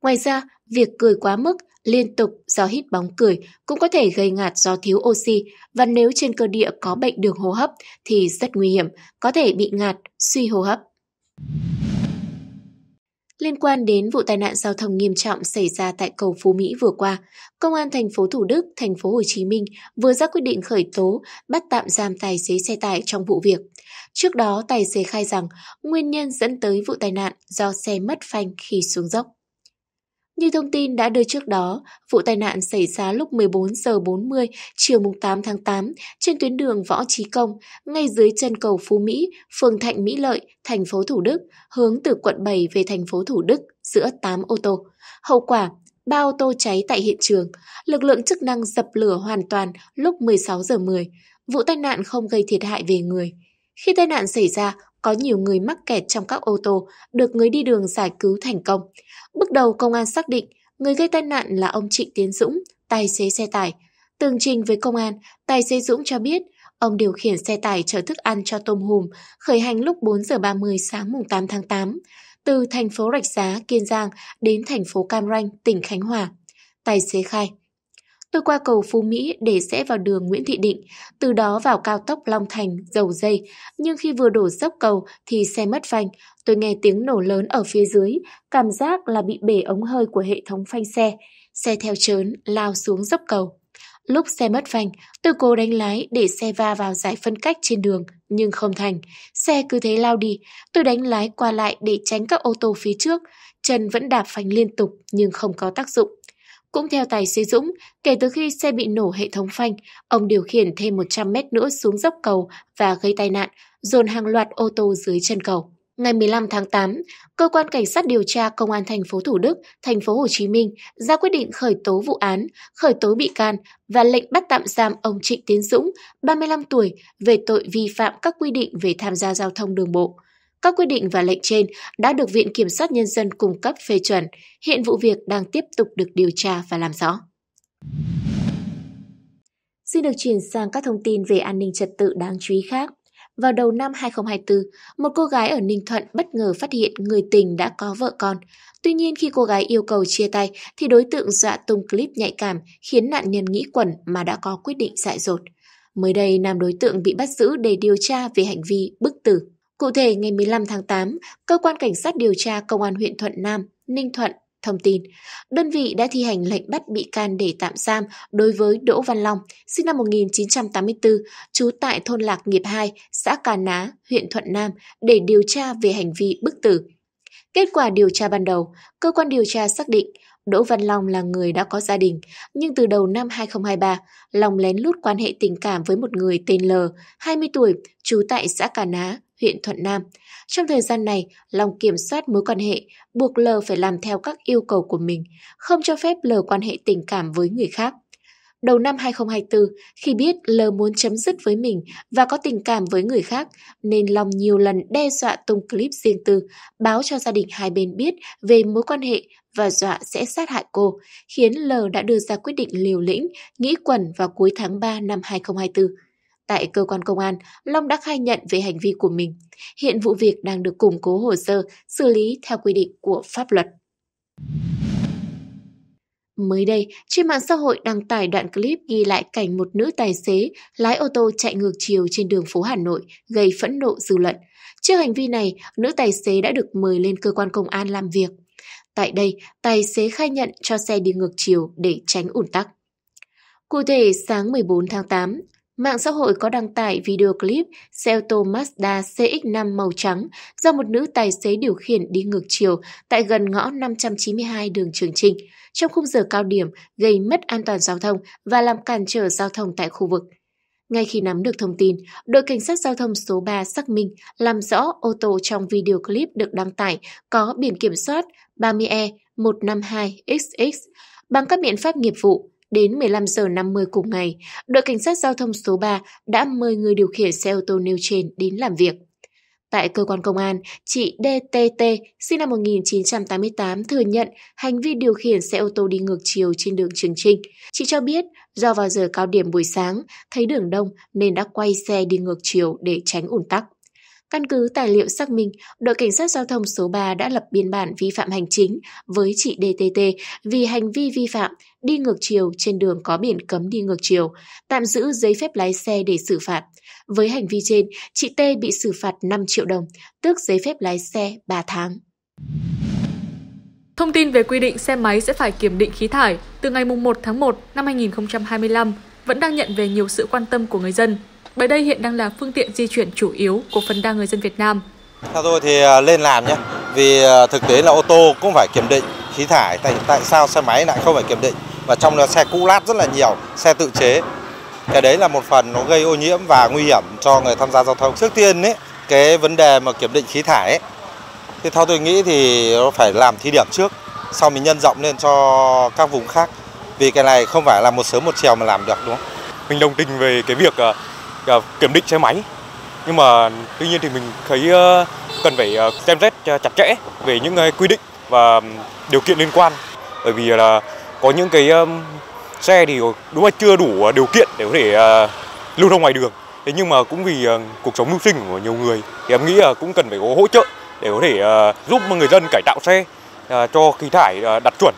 Ngoài ra, việc cười quá mức liên tục do hít bóng cười cũng có thể gây ngạt do thiếu oxy và nếu trên cơ địa có bệnh đường hô hấp thì rất nguy hiểm, có thể bị ngạt, suy hô hấp. Liên quan đến vụ tai nạn giao thông nghiêm trọng xảy ra tại cầu Phú Mỹ vừa qua, Công an thành phố Thủ Đức, thành phố Hồ Chí Minh vừa ra quyết định khởi tố, bắt tạm giam tài xế xe tải trong vụ việc. Trước đó, tài xế khai rằng nguyên nhân dẫn tới vụ tai nạn do xe mất phanh khi xuống dốc. Như thông tin đã đưa trước đó, vụ tai nạn xảy ra lúc 14 giờ 40 chiều 8 tháng 8 trên tuyến đường Võ Trí Công, ngay dưới chân cầu Phú Mỹ, phường Thạnh Mỹ Lợi, thành phố Thủ Đức, hướng từ quận 7 về thành phố Thủ Đức giữa 8 ô tô. Hậu quả, ba ô tô cháy tại hiện trường. Lực lượng chức năng dập lửa hoàn toàn lúc 16 giờ 10. Vụ tai nạn không gây thiệt hại về người. Khi tai nạn xảy ra, có nhiều người mắc kẹt trong các ô tô được người đi đường giải cứu thành công. Bước đầu công an xác định người gây tai nạn là ông Trịnh Tiến Dũng, tài xế xe tải. Tường trình với công an, tài xế Dũng cho biết ông điều khiển xe tải chở thức ăn cho tôm hùm, khởi hành lúc 4 giờ 30 sáng mùng 8 tháng 8 từ thành phố Rạch Giá, Kiên Giang đến thành phố Cam Ranh, tỉnh Khánh Hòa. Tài xế khai, Tôi qua cầu Phú Mỹ để sẽ vào đường Nguyễn Thị Định, từ đó vào cao tốc Long Thành, dầu dây. Nhưng khi vừa đổ dốc cầu thì xe mất phanh, tôi nghe tiếng nổ lớn ở phía dưới, cảm giác là bị bể ống hơi của hệ thống phanh xe. Xe theo chớn lao xuống dốc cầu. Lúc xe mất phanh, tôi cố đánh lái để xe va vào giải phân cách trên đường, nhưng không thành. Xe cứ thế lao đi, tôi đánh lái qua lại để tránh các ô tô phía trước. Chân vẫn đạp phanh liên tục nhưng không có tác dụng. Cũng theo tài xế Dũng, kể từ khi xe bị nổ hệ thống phanh, ông điều khiển thêm 100 mét nữa xuống dốc cầu và gây tai nạn, dồn hàng loạt ô tô dưới chân cầu. Ngày 15 tháng 8, cơ quan cảnh sát điều tra công an thành phố Thủ Đức, thành phố Hồ Chí Minh ra quyết định khởi tố vụ án, khởi tố bị can và lệnh bắt tạm giam ông Trịnh Tiến Dũng, 35 tuổi về tội vi phạm các quy định về tham gia giao thông đường bộ. Các quyết định và lệnh trên đã được Viện Kiểm sát Nhân dân cung cấp phê chuẩn. Hiện vụ việc đang tiếp tục được điều tra và làm rõ. Xin được chuyển sang các thông tin về an ninh trật tự đáng chú ý khác. Vào đầu năm 2024, một cô gái ở Ninh Thuận bất ngờ phát hiện người tình đã có vợ con. Tuy nhiên khi cô gái yêu cầu chia tay thì đối tượng dọa tung clip nhạy cảm khiến nạn nhân nghĩ quẩn mà đã có quyết định dại dột. Mới đây, nam đối tượng bị bắt giữ để điều tra về hành vi bức tử. Cụ thể, ngày 15 tháng 8, Cơ quan Cảnh sát điều tra Công an huyện Thuận Nam, Ninh Thuận thông tin, đơn vị đã thi hành lệnh bắt bị can để tạm giam đối với Đỗ Văn Long, sinh năm 1984, trú tại thôn Lạc Nghiệp 2, xã Cà Ná, huyện Thuận Nam, để điều tra về hành vi bức tử. Kết quả điều tra ban đầu, cơ quan điều tra xác định Đỗ Văn Long là người đã có gia đình, nhưng từ đầu năm 2023, Long lén lút quan hệ tình cảm với một người tên L, 20 tuổi, trú tại xã Cà Ná, huyện Thuận Nam. Trong thời gian này, Long kiểm soát mối quan hệ, buộc L phải làm theo các yêu cầu của mình, không cho phép L quan hệ tình cảm với người khác. Đầu năm 2024, khi biết L muốn chấm dứt với mình và có tình cảm với người khác, nên Long nhiều lần đe dọa tung clip riêng tư, báo cho gia đình hai bên biết về mối quan hệ và dọa sẽ sát hại cô, khiến L đã đưa ra quyết định liều lĩnh, nghĩ quẩn vào cuối tháng 3 năm 2024. Tại cơ quan công an, Long đã khai nhận về hành vi của mình. Hiện vụ việc đang được củng cố hồ sơ, xử lý theo quy định của pháp luật. Mới đây, trên mạng xã hội đăng tải đoạn clip ghi lại cảnh một nữ tài xế lái ô tô chạy ngược chiều trên đường phố Hà Nội, gây phẫn nộ dư luận. Trước hành vi này, nữ tài xế đã được mời lên cơ quan công an làm việc. Tại đây, tài xế khai nhận cho xe đi ngược chiều để tránh ủn tắc. Cụ thể, sáng 14 tháng 8, Mạng xã hội có đăng tải video clip xe ô tô Mazda CX-5 màu trắng do một nữ tài xế điều khiển đi ngược chiều tại gần ngõ 592 đường Trường Trinh trong khung giờ cao điểm gây mất an toàn giao thông và làm cản trở giao thông tại khu vực. Ngay khi nắm được thông tin, đội cảnh sát giao thông số 3 xác minh làm rõ ô tô trong video clip được đăng tải có biển kiểm soát 30E152XX bằng các biện pháp nghiệp vụ Đến 15 giờ 50 cùng ngày, đội cảnh sát giao thông số 3 đã mời người điều khiển xe ô tô nêu trên đến làm việc. Tại cơ quan công an, chị DTT sinh năm 1988 thừa nhận hành vi điều khiển xe ô tô đi ngược chiều trên đường Trường Trinh. Chị cho biết do vào giờ cao điểm buổi sáng, thấy đường đông nên đã quay xe đi ngược chiều để tránh ủn tắc. Căn cứ tài liệu xác minh, đội cảnh sát giao thông số 3 đã lập biên bản vi phạm hành chính với chị DTT vì hành vi vi phạm đi ngược chiều trên đường có biển cấm đi ngược chiều, tạm giữ giấy phép lái xe để xử phạt. Với hành vi trên, chị T bị xử phạt 5 triệu đồng, tước giấy phép lái xe 3 tháng. Thông tin về quy định xe máy sẽ phải kiểm định khí thải từ ngày 1 tháng 1 năm 2025 vẫn đang nhận về nhiều sự quan tâm của người dân bởi đây hiện đang là phương tiện di chuyển chủ yếu của phần đa người dân Việt Nam. Theo tôi thì à, lên làm nhé, vì à, thực tế là ô tô cũng phải kiểm định khí thải, tại tại sao xe máy lại không phải kiểm định và trong đó xe cũ lát rất là nhiều, xe tự chế. Cái đấy là một phần nó gây ô nhiễm và nguy hiểm cho người tham gia giao thông. Trước tiên ấy, cái vấn đề mà kiểm định khí thải ấy, thì theo tôi nghĩ thì nó phải làm thí điểm trước, sau mình nhân rộng lên cho các vùng khác. Vì cái này không phải là một sớm một chiều mà làm được đúng không? Mình đồng tình về cái việc à, Dạ, kiểm định xe máy nhưng mà tuy nhiên thì mình thấy ờ, cần phải ờ, xem xét chặt chẽ về những ờ, quy định và điều kiện liên quan bởi vì là có những cái xe thì đúng là chưa đủ điều kiện để có thể lưu thông ngoài đường thế nhưng mà cũng vì cuộc sống mưu sinh của nhiều người thì em nghĩ là cũng cần phải có hỗ trợ để có thể giúp người dân cải tạo xe cho khí thải đạt chuẩn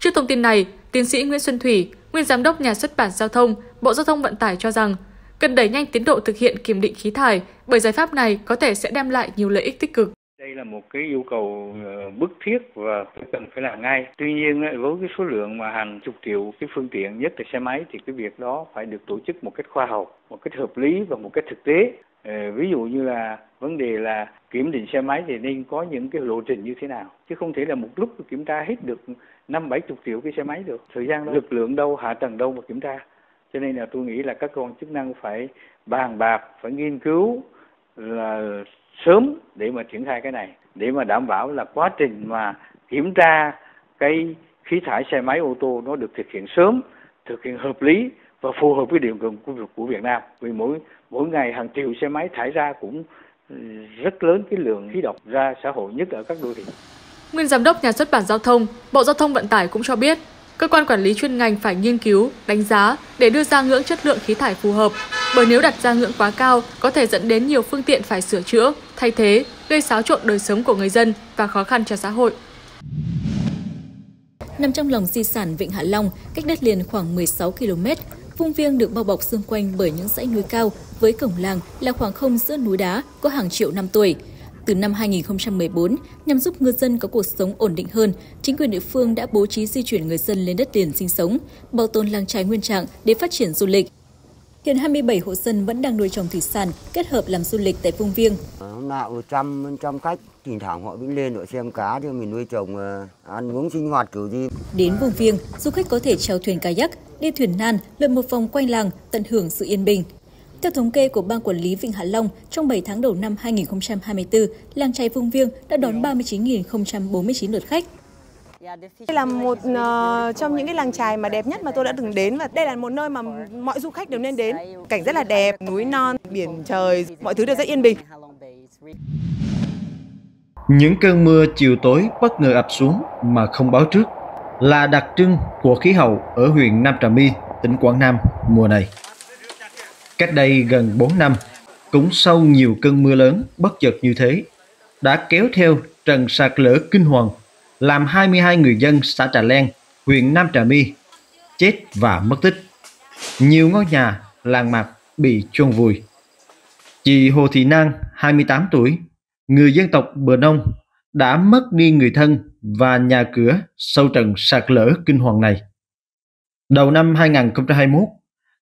trước thông tin này tiến sĩ nguyễn xuân thủy nguyên giám đốc nhà xuất bản giao thông bộ giao thông vận tải cho rằng cần đẩy nhanh tiến độ thực hiện kiểm định khí thải, bởi giải pháp này có thể sẽ đem lại nhiều lợi ích tích cực. Đây là một cái yêu cầu ờ, bức thiết và cần phải làm ngay. Tuy nhiên ờ, với cái số lượng mà hàng chục triệu cái phương tiện nhất là xe máy thì cái việc đó phải được tổ chức một cách khoa học, một cách hợp lý và một cách thực tế. Ờ, ví dụ như là vấn đề là kiểm định xe máy thì nên có những cái lộ trình như thế nào chứ không thể là một lúc kiểm tra hết được năm bảy chục triệu cái xe máy được thời gian đó, lực lượng đâu hạ tầng đâu mà kiểm tra cho nên là tôi nghĩ là các cơ quan chức năng phải bàn bạc phải nghiên cứu là sớm để mà triển khai cái này để mà đảm bảo là quá trình mà kiểm tra cái khí thải xe máy ô tô nó được thực hiện sớm thực hiện hợp lý và phù hợp với điều kiện của của Việt Nam vì mỗi mỗi ngày hàng triệu xe máy thải ra cũng rất lớn cái lượng khí độc ra xã hội nhất ở các đô thị. Nguyên giám đốc nhà xuất bản giao thông, Bộ Giao thông Vận tải cũng cho biết, Cơ quan quản lý chuyên ngành phải nghiên cứu, đánh giá để đưa ra ngưỡng chất lượng khí thải phù hợp, bởi nếu đặt ra ngưỡng quá cao có thể dẫn đến nhiều phương tiện phải sửa chữa, thay thế, gây xáo trộn đời sống của người dân và khó khăn cho xã hội. Nằm trong lòng di sản Vịnh Hạ Long, cách đất liền khoảng 16 km, Vùng viêng được bao bọc xung quanh bởi những dãy núi cao, với cổng làng là khoảng không giữa núi đá có hàng triệu năm tuổi – từ năm 2014, nhằm giúp ngư dân có cuộc sống ổn định hơn, chính quyền địa phương đã bố trí di chuyển người dân lên đất liền sinh sống, bảo tồn làng trái nguyên trạng để phát triển du lịch. Hiện 27 hộ dân vẫn đang nuôi trồng thủy sản kết hợp làm du lịch tại vùng Viêng. Ờ, hôm nào trăm trăm khách thỉnh thoảng họ vẫn lên để xem cá thì mình nuôi trồng ờ, ăn uống sinh hoạt kiểu gì. Đến vùng Viêng, du khách có thể chèo thuyền kayak, đi thuyền nan, lượn một vòng quanh làng tận hưởng sự yên bình. Theo thống kê của Ban Quản lý Vịnh Hạ Long, trong 7 tháng đầu năm 2024, làng trài Phung Viêng đã đón 39.049 lượt khách. Đây là một uh, trong những cái làng trài mà đẹp nhất mà tôi đã từng đến và đây là một nơi mà mọi du khách đều nên đến. Cảnh rất là đẹp, núi non, biển trời, mọi thứ đều rất yên bình. Những cơn mưa chiều tối bất ngờ ập xuống mà không báo trước là đặc trưng của khí hậu ở huyện Nam Trà My, tỉnh Quảng Nam mùa này. Cách đây gần 4 năm, cũng sau nhiều cơn mưa lớn bất chợt như thế, đã kéo theo trần sạt lở kinh hoàng, làm 22 người dân xã Trà Len, huyện Nam Trà My chết và mất tích. Nhiều ngôi nhà, làng mạc bị chôn vùi. Chị Hồ Thị Nang, 28 tuổi, người dân tộc Bờ Nông, đã mất đi người thân và nhà cửa sau trận sạt lở kinh hoàng này. Đầu năm 2021,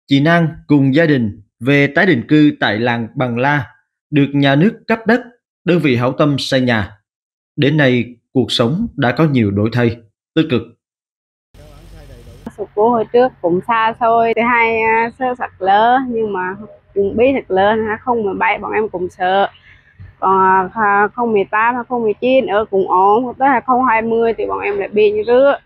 chị Nang cùng gia đình về tái định cư tại làng Bằng La được nhà nước cấp đất, đơn vị hảo tâm xây nhà. Đến nay, cuộc sống đã có nhiều đổi thay, tích cực. Sự cố hồi trước cũng xa xôi, thứ hai à, sơ sạt lỡ nhưng mà đừng biết sạt lỡ không mà bay bọn em cũng sợ. Còn 2018, 2019 ở cũng ổn, tới 2020 thì bọn em lại bị như rứa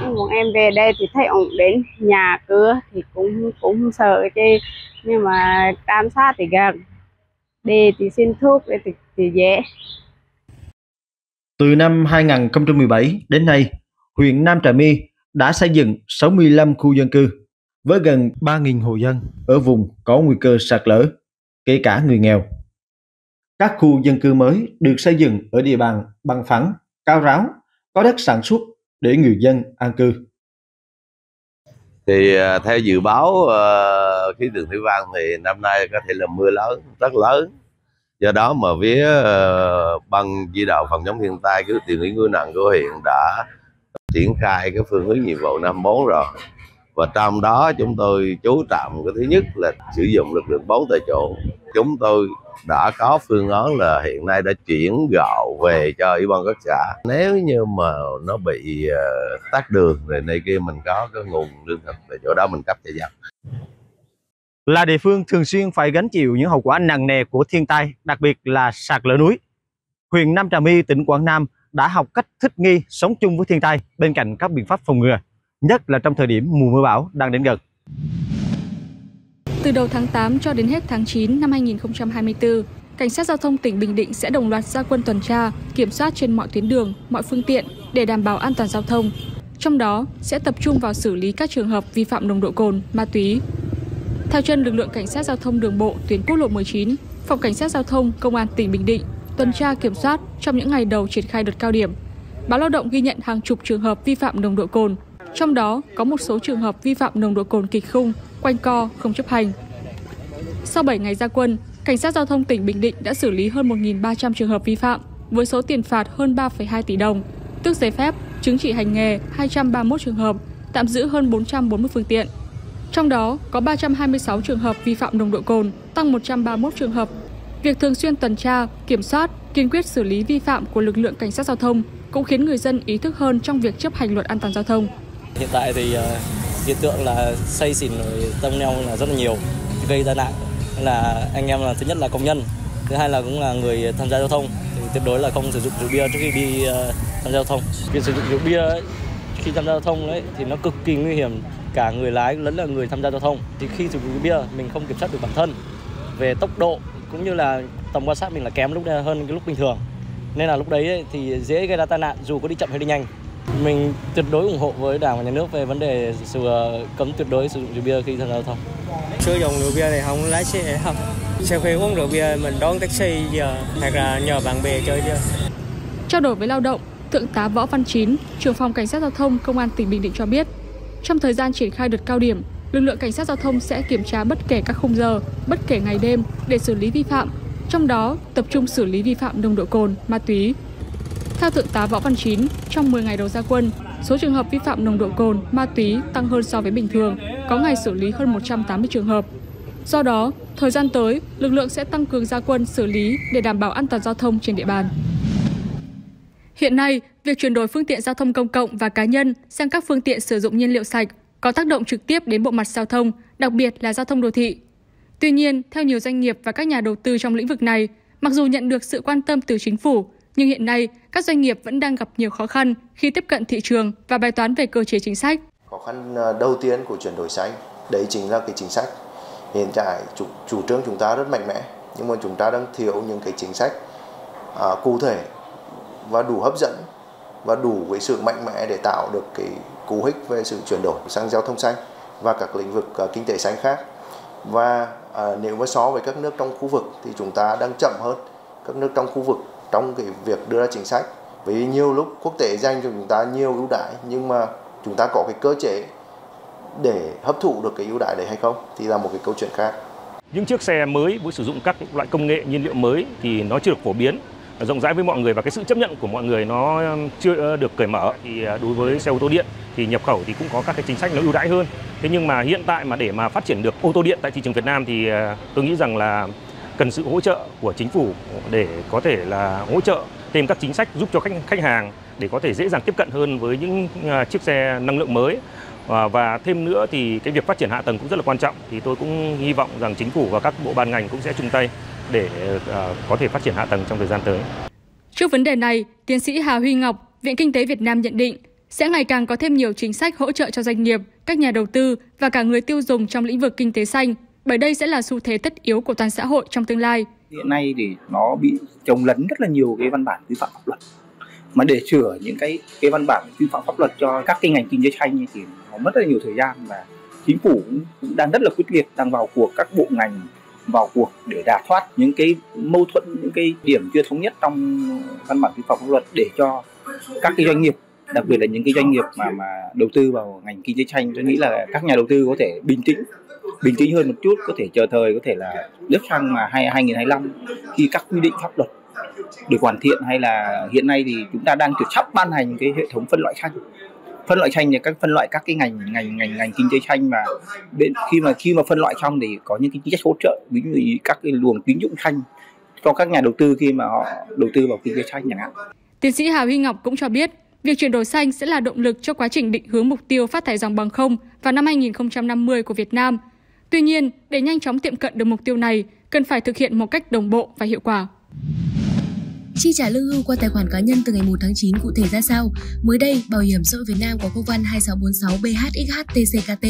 bọn em về đây thì thấy ông đến nhà cửa thì cũng cũng sợ chứ nhưng mà tam sát thì gần đi thì xin thuốc để thì, thì dễ từ năm 2017 đến nay, huyện Nam Trà My đã xây dựng 65 khu dân cư với gần 3.000 hộ dân ở vùng có nguy cơ sạt lở, kể cả người nghèo. Các khu dân cư mới được xây dựng ở địa bàn bằng phẳng, cao ráo, có đất sản xuất để người dân an cư thì à, theo dự báo ờ, khí tượng thủy văn thì năm nay có thể là mưa lớn rất lớn do đó mà phía ờ, băng chỉ đạo phòng chống thiên tai cứu tiền nguy nạn của huyện đã triển khai cái phương hướng nhiệm vụ năm bốn rồi và trong đó chúng tôi chú trọng cái thứ nhất là sử dụng lực lượng bốn tại chỗ chúng tôi đã có phương án là hiện nay đã chuyển gạo về cho ủy ban các xã nếu như mà nó bị ờ, tắt đường thì này kia mình có cái nguồn lương thực để chỗ đó mình cấp cho dân là địa phương thường xuyên phải gánh chịu những hậu quả nặng nề của thiên tai đặc biệt là sạt lở núi huyện Nam Trà My tỉnh Quảng Nam đã học cách thích nghi sống chung với thiên tai bên cạnh các biện pháp phòng ngừa nhất là trong thời điểm mùa mưa bão đang đến gần từ đầu tháng 8 cho đến hết tháng 9 năm 2024, Cảnh sát giao thông tỉnh Bình Định sẽ đồng loạt ra quân tuần tra, kiểm soát trên mọi tuyến đường, mọi phương tiện để đảm bảo an toàn giao thông. Trong đó, sẽ tập trung vào xử lý các trường hợp vi phạm nồng độ cồn, ma túy. Theo chân lực lượng cảnh sát giao thông đường bộ tuyến quốc lộ 19, Phòng Cảnh sát Giao thông Công an tỉnh Bình Định tuần tra kiểm soát trong những ngày đầu triển khai đợt cao điểm. Báo Lao động ghi nhận hàng chục trường hợp vi phạm nồng độ cồn, trong đó có một số trường hợp vi phạm nồng độ cồn kịch khung, quanh co, không chấp hành. Sau 7 ngày ra quân, Cảnh sát giao thông tỉnh Bình Định đã xử lý hơn 1.300 trường hợp vi phạm với số tiền phạt hơn 3,2 tỷ đồng, tước giấy phép, chứng chỉ hành nghề 231 trường hợp, tạm giữ hơn 440 phương tiện. Trong đó có 326 trường hợp vi phạm nồng độ cồn, tăng 131 trường hợp. Việc thường xuyên tuần tra, kiểm soát, kiên quyết xử lý vi phạm của lực lượng cảnh sát giao thông cũng khiến người dân ý thức hơn trong việc chấp hành luật an toàn giao thông. Hiện tại thì ờ, hiện tượng là xây xỉn rồi tông neo là rất là nhiều gây tai nạn là anh em là thứ nhất là công nhân thứ hai là cũng là người tham gia giao thông thì tuyệt đối là không sử dụng rượu bia trước khi đi ờ, tham gia giao thông việc sử dụng rượu bia ấy, khi tham gia giao thông đấy thì nó cực kỳ nguy hiểm cả người lái lẫn là người tham gia giao thông thì khi sử dụng rượu bia mình không kiểm soát được bản thân về tốc độ cũng như là tầm quan sát mình là kém lúc hơn cái lúc bình thường nên là lúc đấy ấy, thì dễ gây ra tai nạn dù có đi chậm hay đi nhanh mình tuyệt đối ủng hộ với Đảng và Nhà nước về vấn đề sự ờ, cấm tuyệt đối sử dụng rượu bia khi tham gia giao thông. Sử dụng rượu bia thì không lái xe không. Sau khi uống rượu bia mình đón taxi giờ hoặc là nhờ bạn bè chơi chưa? Trao đổi với lao động, Thượng tá Võ Văn Chín, trưởng phòng Cảnh sát Giao thông Công an tỉnh Bình Định cho biết, trong thời gian triển khai đợt cao điểm, lực lượng Cảnh sát Giao thông sẽ kiểm tra bất kể các khung giờ, bất kể ngày đêm để xử lý vi phạm, trong đó tập trung xử lý vi phạm nồng độ cồn, ma túy, theo Thượng tá Võ Văn Chín, trong 10 ngày đầu gia quân, số trường hợp vi phạm nồng độ cồn, ma túy tăng hơn so với bình thường, có ngày xử lý hơn 180 trường hợp. Do đó, thời gian tới, lực lượng sẽ tăng cường gia quân xử lý để đảm bảo an toàn giao thông trên địa bàn. Hiện nay, việc chuyển đổi phương tiện giao thông công cộng và cá nhân sang các phương tiện sử dụng nhiên liệu sạch có tác động trực tiếp đến bộ mặt giao thông, đặc biệt là giao thông đô thị. Tuy nhiên, theo nhiều doanh nghiệp và các nhà đầu tư trong lĩnh vực này, mặc dù nhận được sự quan tâm từ chính phủ, nhưng hiện nay các doanh nghiệp vẫn đang gặp nhiều khó khăn khi tiếp cận thị trường và bài toán về cơ chế chính sách. Khó khăn ờ, đầu tiên của chuyển đổi xanh, đấy chính là cái chính sách. Hiện tại chủ, chủ trương chúng ta rất mạnh mẽ, nhưng mà chúng ta đang thiếu những cái chính sách à, cụ thể và đủ hấp dẫn và đủ với sự mạnh mẽ để tạo được cái cú hích về sự chuyển đổi sang giao thông xanh và các lĩnh vực à, kinh tế xanh khác. Và à, nếu mà so với các nước trong khu vực thì chúng ta đang chậm hơn các nước trong khu vực trong cái việc đưa ra chính sách vì nhiều lúc quốc tế dành cho chúng ta nhiều ưu đãi nhưng mà chúng ta có cái cơ chế để hấp thụ được cái ưu đãi đấy hay không thì là một cái câu chuyện khác những chiếc xe mới với sử dụng các loại công nghệ nhiên liệu mới thì nó chưa được phổ biến rộng rãi với mọi người và cái sự chấp nhận của mọi người nó chưa được cởi mở thì à, đối với xe ô tô điện thì nhập khẩu thì cũng có các cái chính sách nó ưu đãi hơn thế nhưng mà hiện tại mà để mà phát triển được ô tô điện tại thị trường Việt Nam thì à, tôi nghĩ rằng là cần sự hỗ trợ của chính phủ để có thể là hỗ trợ thêm các chính sách giúp cho khách khách hàng để có thể dễ dàng tiếp cận hơn với những à, chiếc xe năng lượng mới và thêm nữa thì cái việc phát triển hạ tầng cũng rất là quan trọng thì tôi cũng hy vọng rằng chính phủ và các bộ ban ngành cũng sẽ chung tay để à, có thể phát triển hạ tầng trong thời gian tới. Trước vấn đề này, tiến sĩ Hà Huy Ngọc, Viện Kinh tế Việt Nam nhận định sẽ ngày càng có thêm nhiều chính sách hỗ trợ cho doanh nghiệp, các nhà đầu tư và cả người tiêu dùng trong lĩnh vực kinh tế xanh bởi đây sẽ là xu thế tất yếu của toàn xã hội trong tương lai. Hiện nay thì nó bị trồng lấn rất là nhiều cái văn bản vi phạm pháp luật mà để sửa những cái cái văn bản vi phạm pháp luật cho các cái ngành kinh tế xanh thì nó mất rất là nhiều thời gian và chính phủ cũng, cũng đang rất là quyết liệt đang vào cuộc các bộ ngành vào cuộc để đà thoát những cái mâu thuẫn những cái điểm chưa thống nhất trong văn bản vi phạm pháp luật để cho các cái doanh nghiệp đặc biệt là những cái doanh nghiệp mà mà đầu tư vào ngành kinh tế tranh tôi nghĩ là các nhà đầu tư có thể bình tĩnh bình tĩnh hơn một chút có thể chờ thời có thể là nước sang mà hai 2025 khi các quy định pháp luật được hoàn thiện hay là hiện nay thì chúng ta đang sắp ban hành cái hệ thống phân loại xanh phân loại xanh thì các phân loại các cái ngành ngành ngành ngành kinh tế xanh mà bên khi mà khi mà phân loại xong thì có những cái chính sách hỗ trợ ví dụ như các cái luồng tín dụng xanh cho các nhà đầu tư khi mà họ đầu tư vào kinh tế xanh chẳng hạn. Tiến sĩ Hà Huy Ngọc cũng cho biết, việc chuyển đổi xanh sẽ là động lực cho quá trình định hướng mục tiêu phát thải dòng bằng không vào năm 2050 của Việt Nam – Tuy nhiên, để nhanh chóng tiệm cận được mục tiêu này, cần phải thực hiện một cách đồng bộ và hiệu quả. Chi trả lương hưu qua tài khoản cá nhân từ ngày 1 tháng 9 cụ thể ra sao? Mới đây, Bảo hiểm xã hội Việt Nam có công văn 2646 BHXHTCKT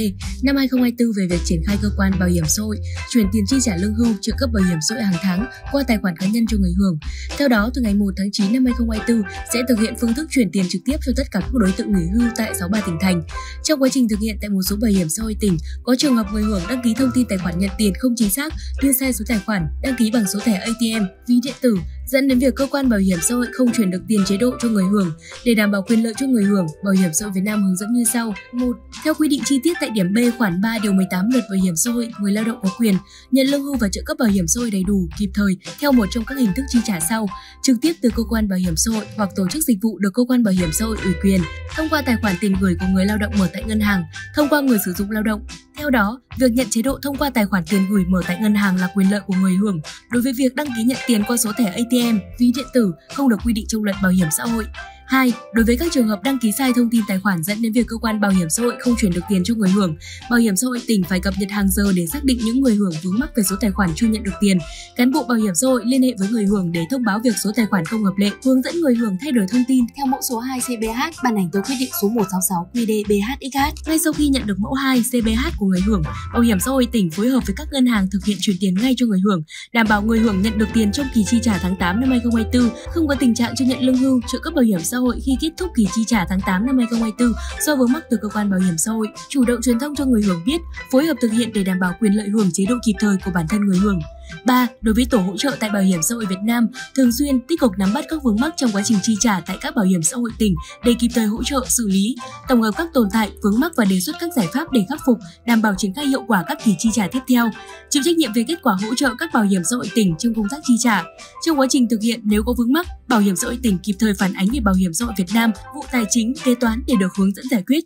năm 2024 về việc triển khai cơ quan bảo hiểm xã hội chuyển tiền chi trả lương hưu trợ cấp bảo hiểm xã hội hàng tháng qua tài khoản cá nhân cho người hưởng. Theo đó, từ ngày 1 tháng 9 năm 2024 sẽ thực hiện phương thức chuyển tiền trực tiếp cho tất cả các đối tượng nghỉ hưu tại 63 tỉnh thành. Trong quá trình thực hiện tại một số bảo hiểm xã hội tỉnh, có trường hợp người hưởng đăng ký thông tin tài khoản nhận tiền không chính xác, đưa sai số tài khoản, đăng ký bằng số thẻ ATM, ví điện tử, dẫn đến việc cơ quan bảo hiểm xã hội không chuyển được tiền chế độ cho người hưởng. Để đảm bảo quyền lợi cho người hưởng, Bảo hiểm xã hội Việt Nam hướng dẫn như sau. 1. Theo quy định chi tiết tại điểm B khoản 3 điều 18 luật bảo hiểm xã hội, người lao động có quyền nhận lương hưu và trợ cấp bảo hiểm xã hội đầy đủ, kịp thời theo một trong các hình thức chi trả sau, trực tiếp từ cơ quan bảo hiểm xã hội hoặc tổ chức dịch vụ được cơ quan bảo hiểm xã hội ủy quyền, thông qua tài khoản tiền gửi của người lao động mở tại ngân hàng, thông qua người sử dụng lao động. Theo đó, việc nhận chế độ thông qua tài khoản tiền gửi mở tại ngân hàng là quyền lợi của người hưởng. Đối với việc đăng ký nhận tiền qua số thẻ ATM ATM, ví điện tử không được quy định trong luật bảo hiểm xã hội. 2. Đối với các trường hợp đăng ký sai thông tin tài khoản dẫn đến việc cơ quan bảo hiểm xã hội không chuyển được tiền cho người hưởng, bảo hiểm xã hội tỉnh phải cập nhật hàng giờ để xác định những người hưởng vướng mắc về số tài khoản chưa nhận được tiền. Cán bộ bảo hiểm xã hội liên hệ với người hưởng để thông báo việc số tài khoản không hợp lệ, hướng dẫn người hưởng thay đổi thông tin theo mẫu số 2 CBH ban hành tố quyết định số 166 QDBHXH. Ngay sau khi nhận được mẫu 2 CBH của người hưởng, bảo hiểm xã hội tỉnh phối hợp với các ngân hàng thực hiện chuyển tiền ngay cho người hưởng, đảm bảo người hưởng nhận được tiền trong kỳ chi trả tháng 8 năm 2024, không có tình trạng chưa nhận lương hưu, trợ cấp bảo hiểm xã hội hội khi kết thúc kỳ chi trả tháng 8 năm 2024 do vướng mắc từ cơ quan bảo hiểm xã hội, chủ động truyền thông cho người hưởng biết, phối hợp thực hiện để đảm bảo quyền lợi hưởng chế độ kịp thời của bản thân người hưởng. 3. Đối với tổ hỗ trợ tại Bảo hiểm xã hội Việt Nam, thường xuyên tích cực nắm bắt các vướng mắc trong quá trình chi trả tại các bảo hiểm xã hội tỉnh để kịp thời hỗ trợ xử lý, tổng hợp các tồn tại, vướng mắc và đề xuất các giải pháp để khắc phục, đảm bảo triển khai hiệu quả các kỳ chi trả tiếp theo. Chịu trách nhiệm về kết quả hỗ trợ các bảo hiểm xã hội tỉnh trong công tác chi trả. Trong quá trình thực hiện nếu có vướng mắc, Bảo hiểm xã hội tỉnh kịp thời phản ánh về Bảo hiểm xã hội Việt Nam, vụ tài chính, kế toán để được hướng dẫn giải quyết.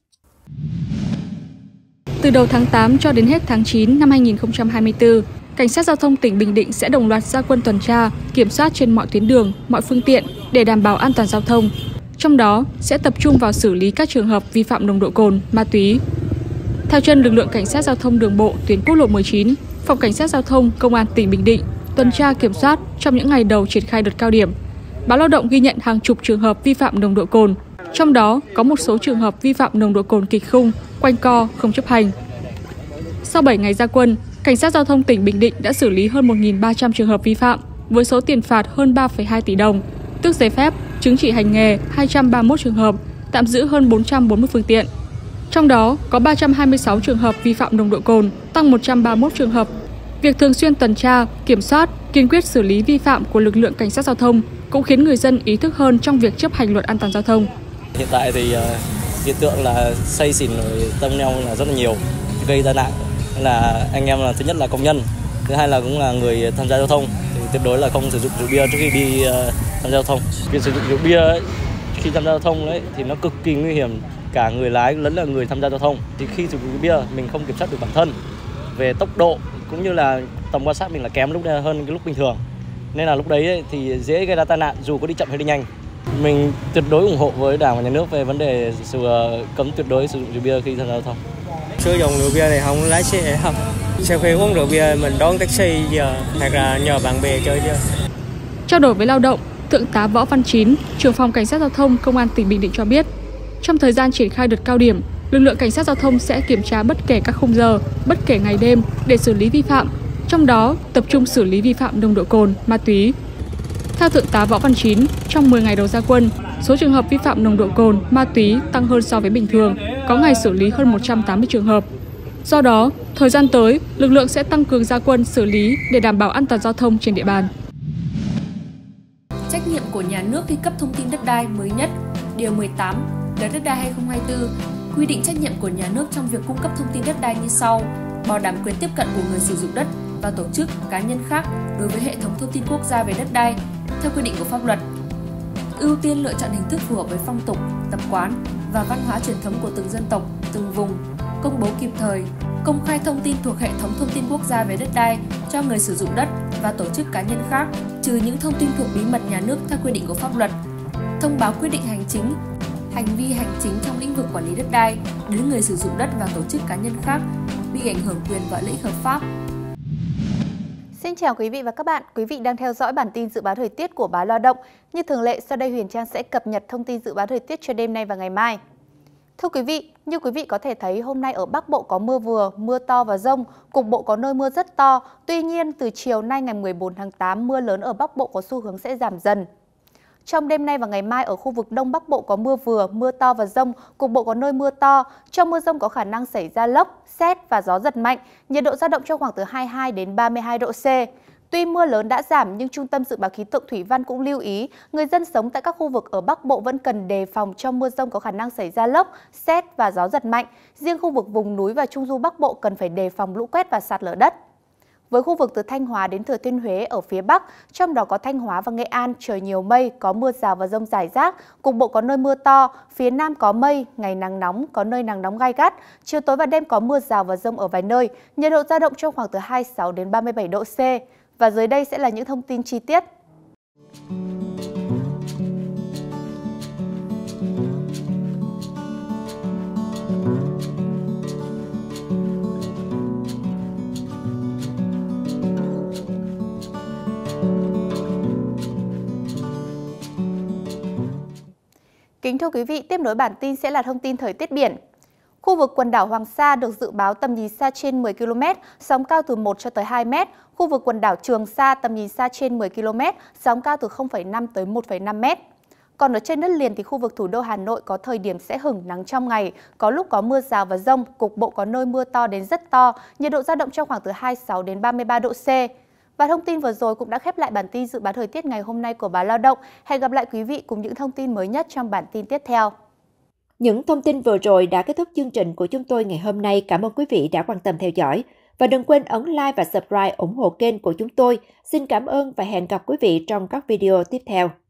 Từ đầu tháng 8 cho đến hết tháng 9 năm 2024, cảnh sát giao thông tỉnh Bình Định sẽ đồng loạt ra quân tuần tra, kiểm soát trên mọi tuyến đường, mọi phương tiện để đảm bảo an toàn giao thông. Trong đó sẽ tập trung vào xử lý các trường hợp vi phạm nồng độ cồn, ma túy. Theo chân lực lượng cảnh sát giao thông đường bộ tuyến quốc lộ 19, Phòng Cảnh sát giao thông Công an tỉnh Bình Định tuần tra kiểm soát trong những ngày đầu triển khai đợt cao điểm. Báo Lao động ghi nhận hàng chục trường hợp vi phạm nồng độ cồn, trong đó có một số trường hợp vi phạm nồng độ cồn kịch khung, quanh co, không chấp hành. Sau 7 ngày ra quân, Cảnh sát giao thông tỉnh Bình Định đã xử lý hơn 1.300 trường hợp vi phạm với số tiền phạt hơn 3,2 tỷ đồng, tước giấy phép, chứng chỉ hành nghề 231 trường hợp, tạm giữ hơn 440 phương tiện. Trong đó có 326 trường hợp vi phạm nồng độ cồn, tăng 131 trường hợp. Việc thường xuyên tuần tra, kiểm soát, kiên quyết xử lý vi phạm của lực lượng cảnh sát giao thông cũng khiến người dân ý thức hơn trong việc chấp hành luật an toàn giao thông. Hiện tại thì ờ, hiện tượng là say xỉn ở tâm nhau là rất là nhiều, gây tai nạn là anh em là thứ nhất là công nhân thứ hai là cũng là người tham gia giao thông thì tuyệt đối là không sử dụng rượu bia trước khi đi ờ, tham gia giao thông việc sử dụng rượu bia ấy, khi tham gia giao thông đấy thì nó cực kỳ nguy hiểm cả người lái lẫn là người tham gia giao thông thì khi sử dụng rượu bia mình không kiểm soát được bản thân về tốc độ cũng như là tầm quan sát mình là kém lúc hơn cái lúc bình thường nên là lúc đấy ấy, thì dễ gây ra tai nạn dù có đi chậm hay đi nhanh mình tuyệt đối ủng hộ với đảng và nhà nước về vấn đề sự cấm tuyệt đối sử dụng rượu bia khi tham gia giao thông sử dụng rượu bia thì không lái xe không sau khi uống rượu bia mình đón taxi giờ hoặc là nhờ bạn bè chơi chưa? trao đổi với lao động thượng tá võ văn chín trưởng phòng cảnh sát giao thông công an tỉnh bình định cho biết trong thời gian triển khai đợt cao điểm lực lượng cảnh sát giao thông sẽ kiểm tra bất kể các khung giờ bất kể ngày đêm để xử lý vi phạm trong đó tập trung xử lý vi phạm nồng độ cồn ma túy theo Thượng tá Võ Văn Chín, trong 10 ngày đầu gia quân, số trường hợp vi phạm nồng độ cồn, ma túy tăng hơn so với bình thường có ngày xử lý hơn 180 trường hợp. Do đó, thời gian tới, lực lượng sẽ tăng cường gia quân xử lý để đảm bảo an toàn giao thông trên địa bàn. Trách nhiệm của nhà nước khi cấp thông tin đất đai mới nhất, Điều 18, Luật đất đai 2024 quy định trách nhiệm của nhà nước trong việc cung cấp thông tin đất đai như sau bảo đảm quyền tiếp cận của người sử dụng đất và tổ chức cá nhân khác đối với hệ thống thông tin quốc gia về đất đai theo quy định của pháp luật ưu tiên lựa chọn hình thức phù hợp với phong tục tập quán và văn hóa truyền thống của từng dân tộc, từng vùng, công bố kịp thời, công khai thông tin thuộc hệ thống thông tin quốc gia về đất đai cho người sử dụng đất và tổ chức cá nhân khác, trừ những thông tin thuộc bí mật nhà nước theo quy định của pháp luật. Thông báo quyết định hành chính, hành vi hành chính trong lĩnh vực quản lý đất đai đến người sử dụng đất và tổ chức cá nhân khác bị ảnh hưởng quyền và lợi ích hợp pháp Xin chào quý vị và các bạn. Quý vị đang theo dõi bản tin dự báo thời tiết của báo Lao động. Như thường lệ, sau đây Huyền Trang sẽ cập nhật thông tin dự báo thời tiết cho đêm nay và ngày mai. Thưa quý vị, như quý vị có thể thấy hôm nay ở Bắc Bộ có mưa vừa, mưa to và rông, cục bộ có nơi mưa rất to. Tuy nhiên, từ chiều nay ngày 14 tháng 8, mưa lớn ở Bắc Bộ có xu hướng sẽ giảm dần. Trong đêm nay và ngày mai ở khu vực Đông Bắc Bộ có mưa vừa, mưa to và rông, cục bộ có nơi mưa to. Trong mưa rông có khả năng xảy ra lốc, xét và gió giật mạnh, nhiệt độ dao động trong khoảng từ 22 đến 32 độ C. Tuy mưa lớn đã giảm nhưng Trung tâm Dự báo Khí tượng Thủy văn cũng lưu ý người dân sống tại các khu vực ở Bắc Bộ vẫn cần đề phòng trong mưa rông có khả năng xảy ra lốc, xét và gió giật mạnh. Riêng khu vực vùng núi và Trung du Bắc Bộ cần phải đề phòng lũ quét và sạt lở đất. Với khu vực từ Thanh Hóa đến Thừa Thiên Huế ở phía Bắc, trong đó có Thanh Hóa và Nghệ An, trời nhiều mây, có mưa rào và rông rải rác, cục bộ có nơi mưa to, phía Nam có mây, ngày nắng nóng, có nơi nắng nóng gai gắt, chiều tối và đêm có mưa rào và rông ở vài nơi, nhiệt độ dao động trong khoảng từ 26 đến 37 độ C. Và dưới đây sẽ là những thông tin chi tiết. Kính thưa quý vị, tiếp nối bản tin sẽ là thông tin thời tiết biển. Khu vực quần đảo Hoàng Sa được dự báo tầm nhìn xa trên 10 km, sóng cao từ 1 cho tới 2 m. Khu vực quần đảo Trường Sa tầm nhìn xa trên 10 km, sóng cao từ 0,5 tới 1,5 m. Còn ở trên đất liền thì khu vực thủ đô Hà Nội có thời điểm sẽ hửng nắng trong ngày, có lúc có mưa rào và rông, cục bộ có nơi mưa to đến rất to, nhiệt độ dao động trong khoảng từ 26 đến 33 độ C. Và thông tin vừa rồi cũng đã khép lại bản tin dự báo thời tiết ngày hôm nay của báo Lao động. Hẹn gặp lại quý vị cùng những thông tin mới nhất trong bản tin tiếp theo. Những thông tin vừa rồi đã kết thúc chương trình của chúng tôi ngày hôm nay. Cảm ơn quý vị đã quan tâm theo dõi. Và đừng quên ấn like và subscribe ủng hộ kênh của chúng tôi. Xin cảm ơn và hẹn gặp quý vị trong các video tiếp theo.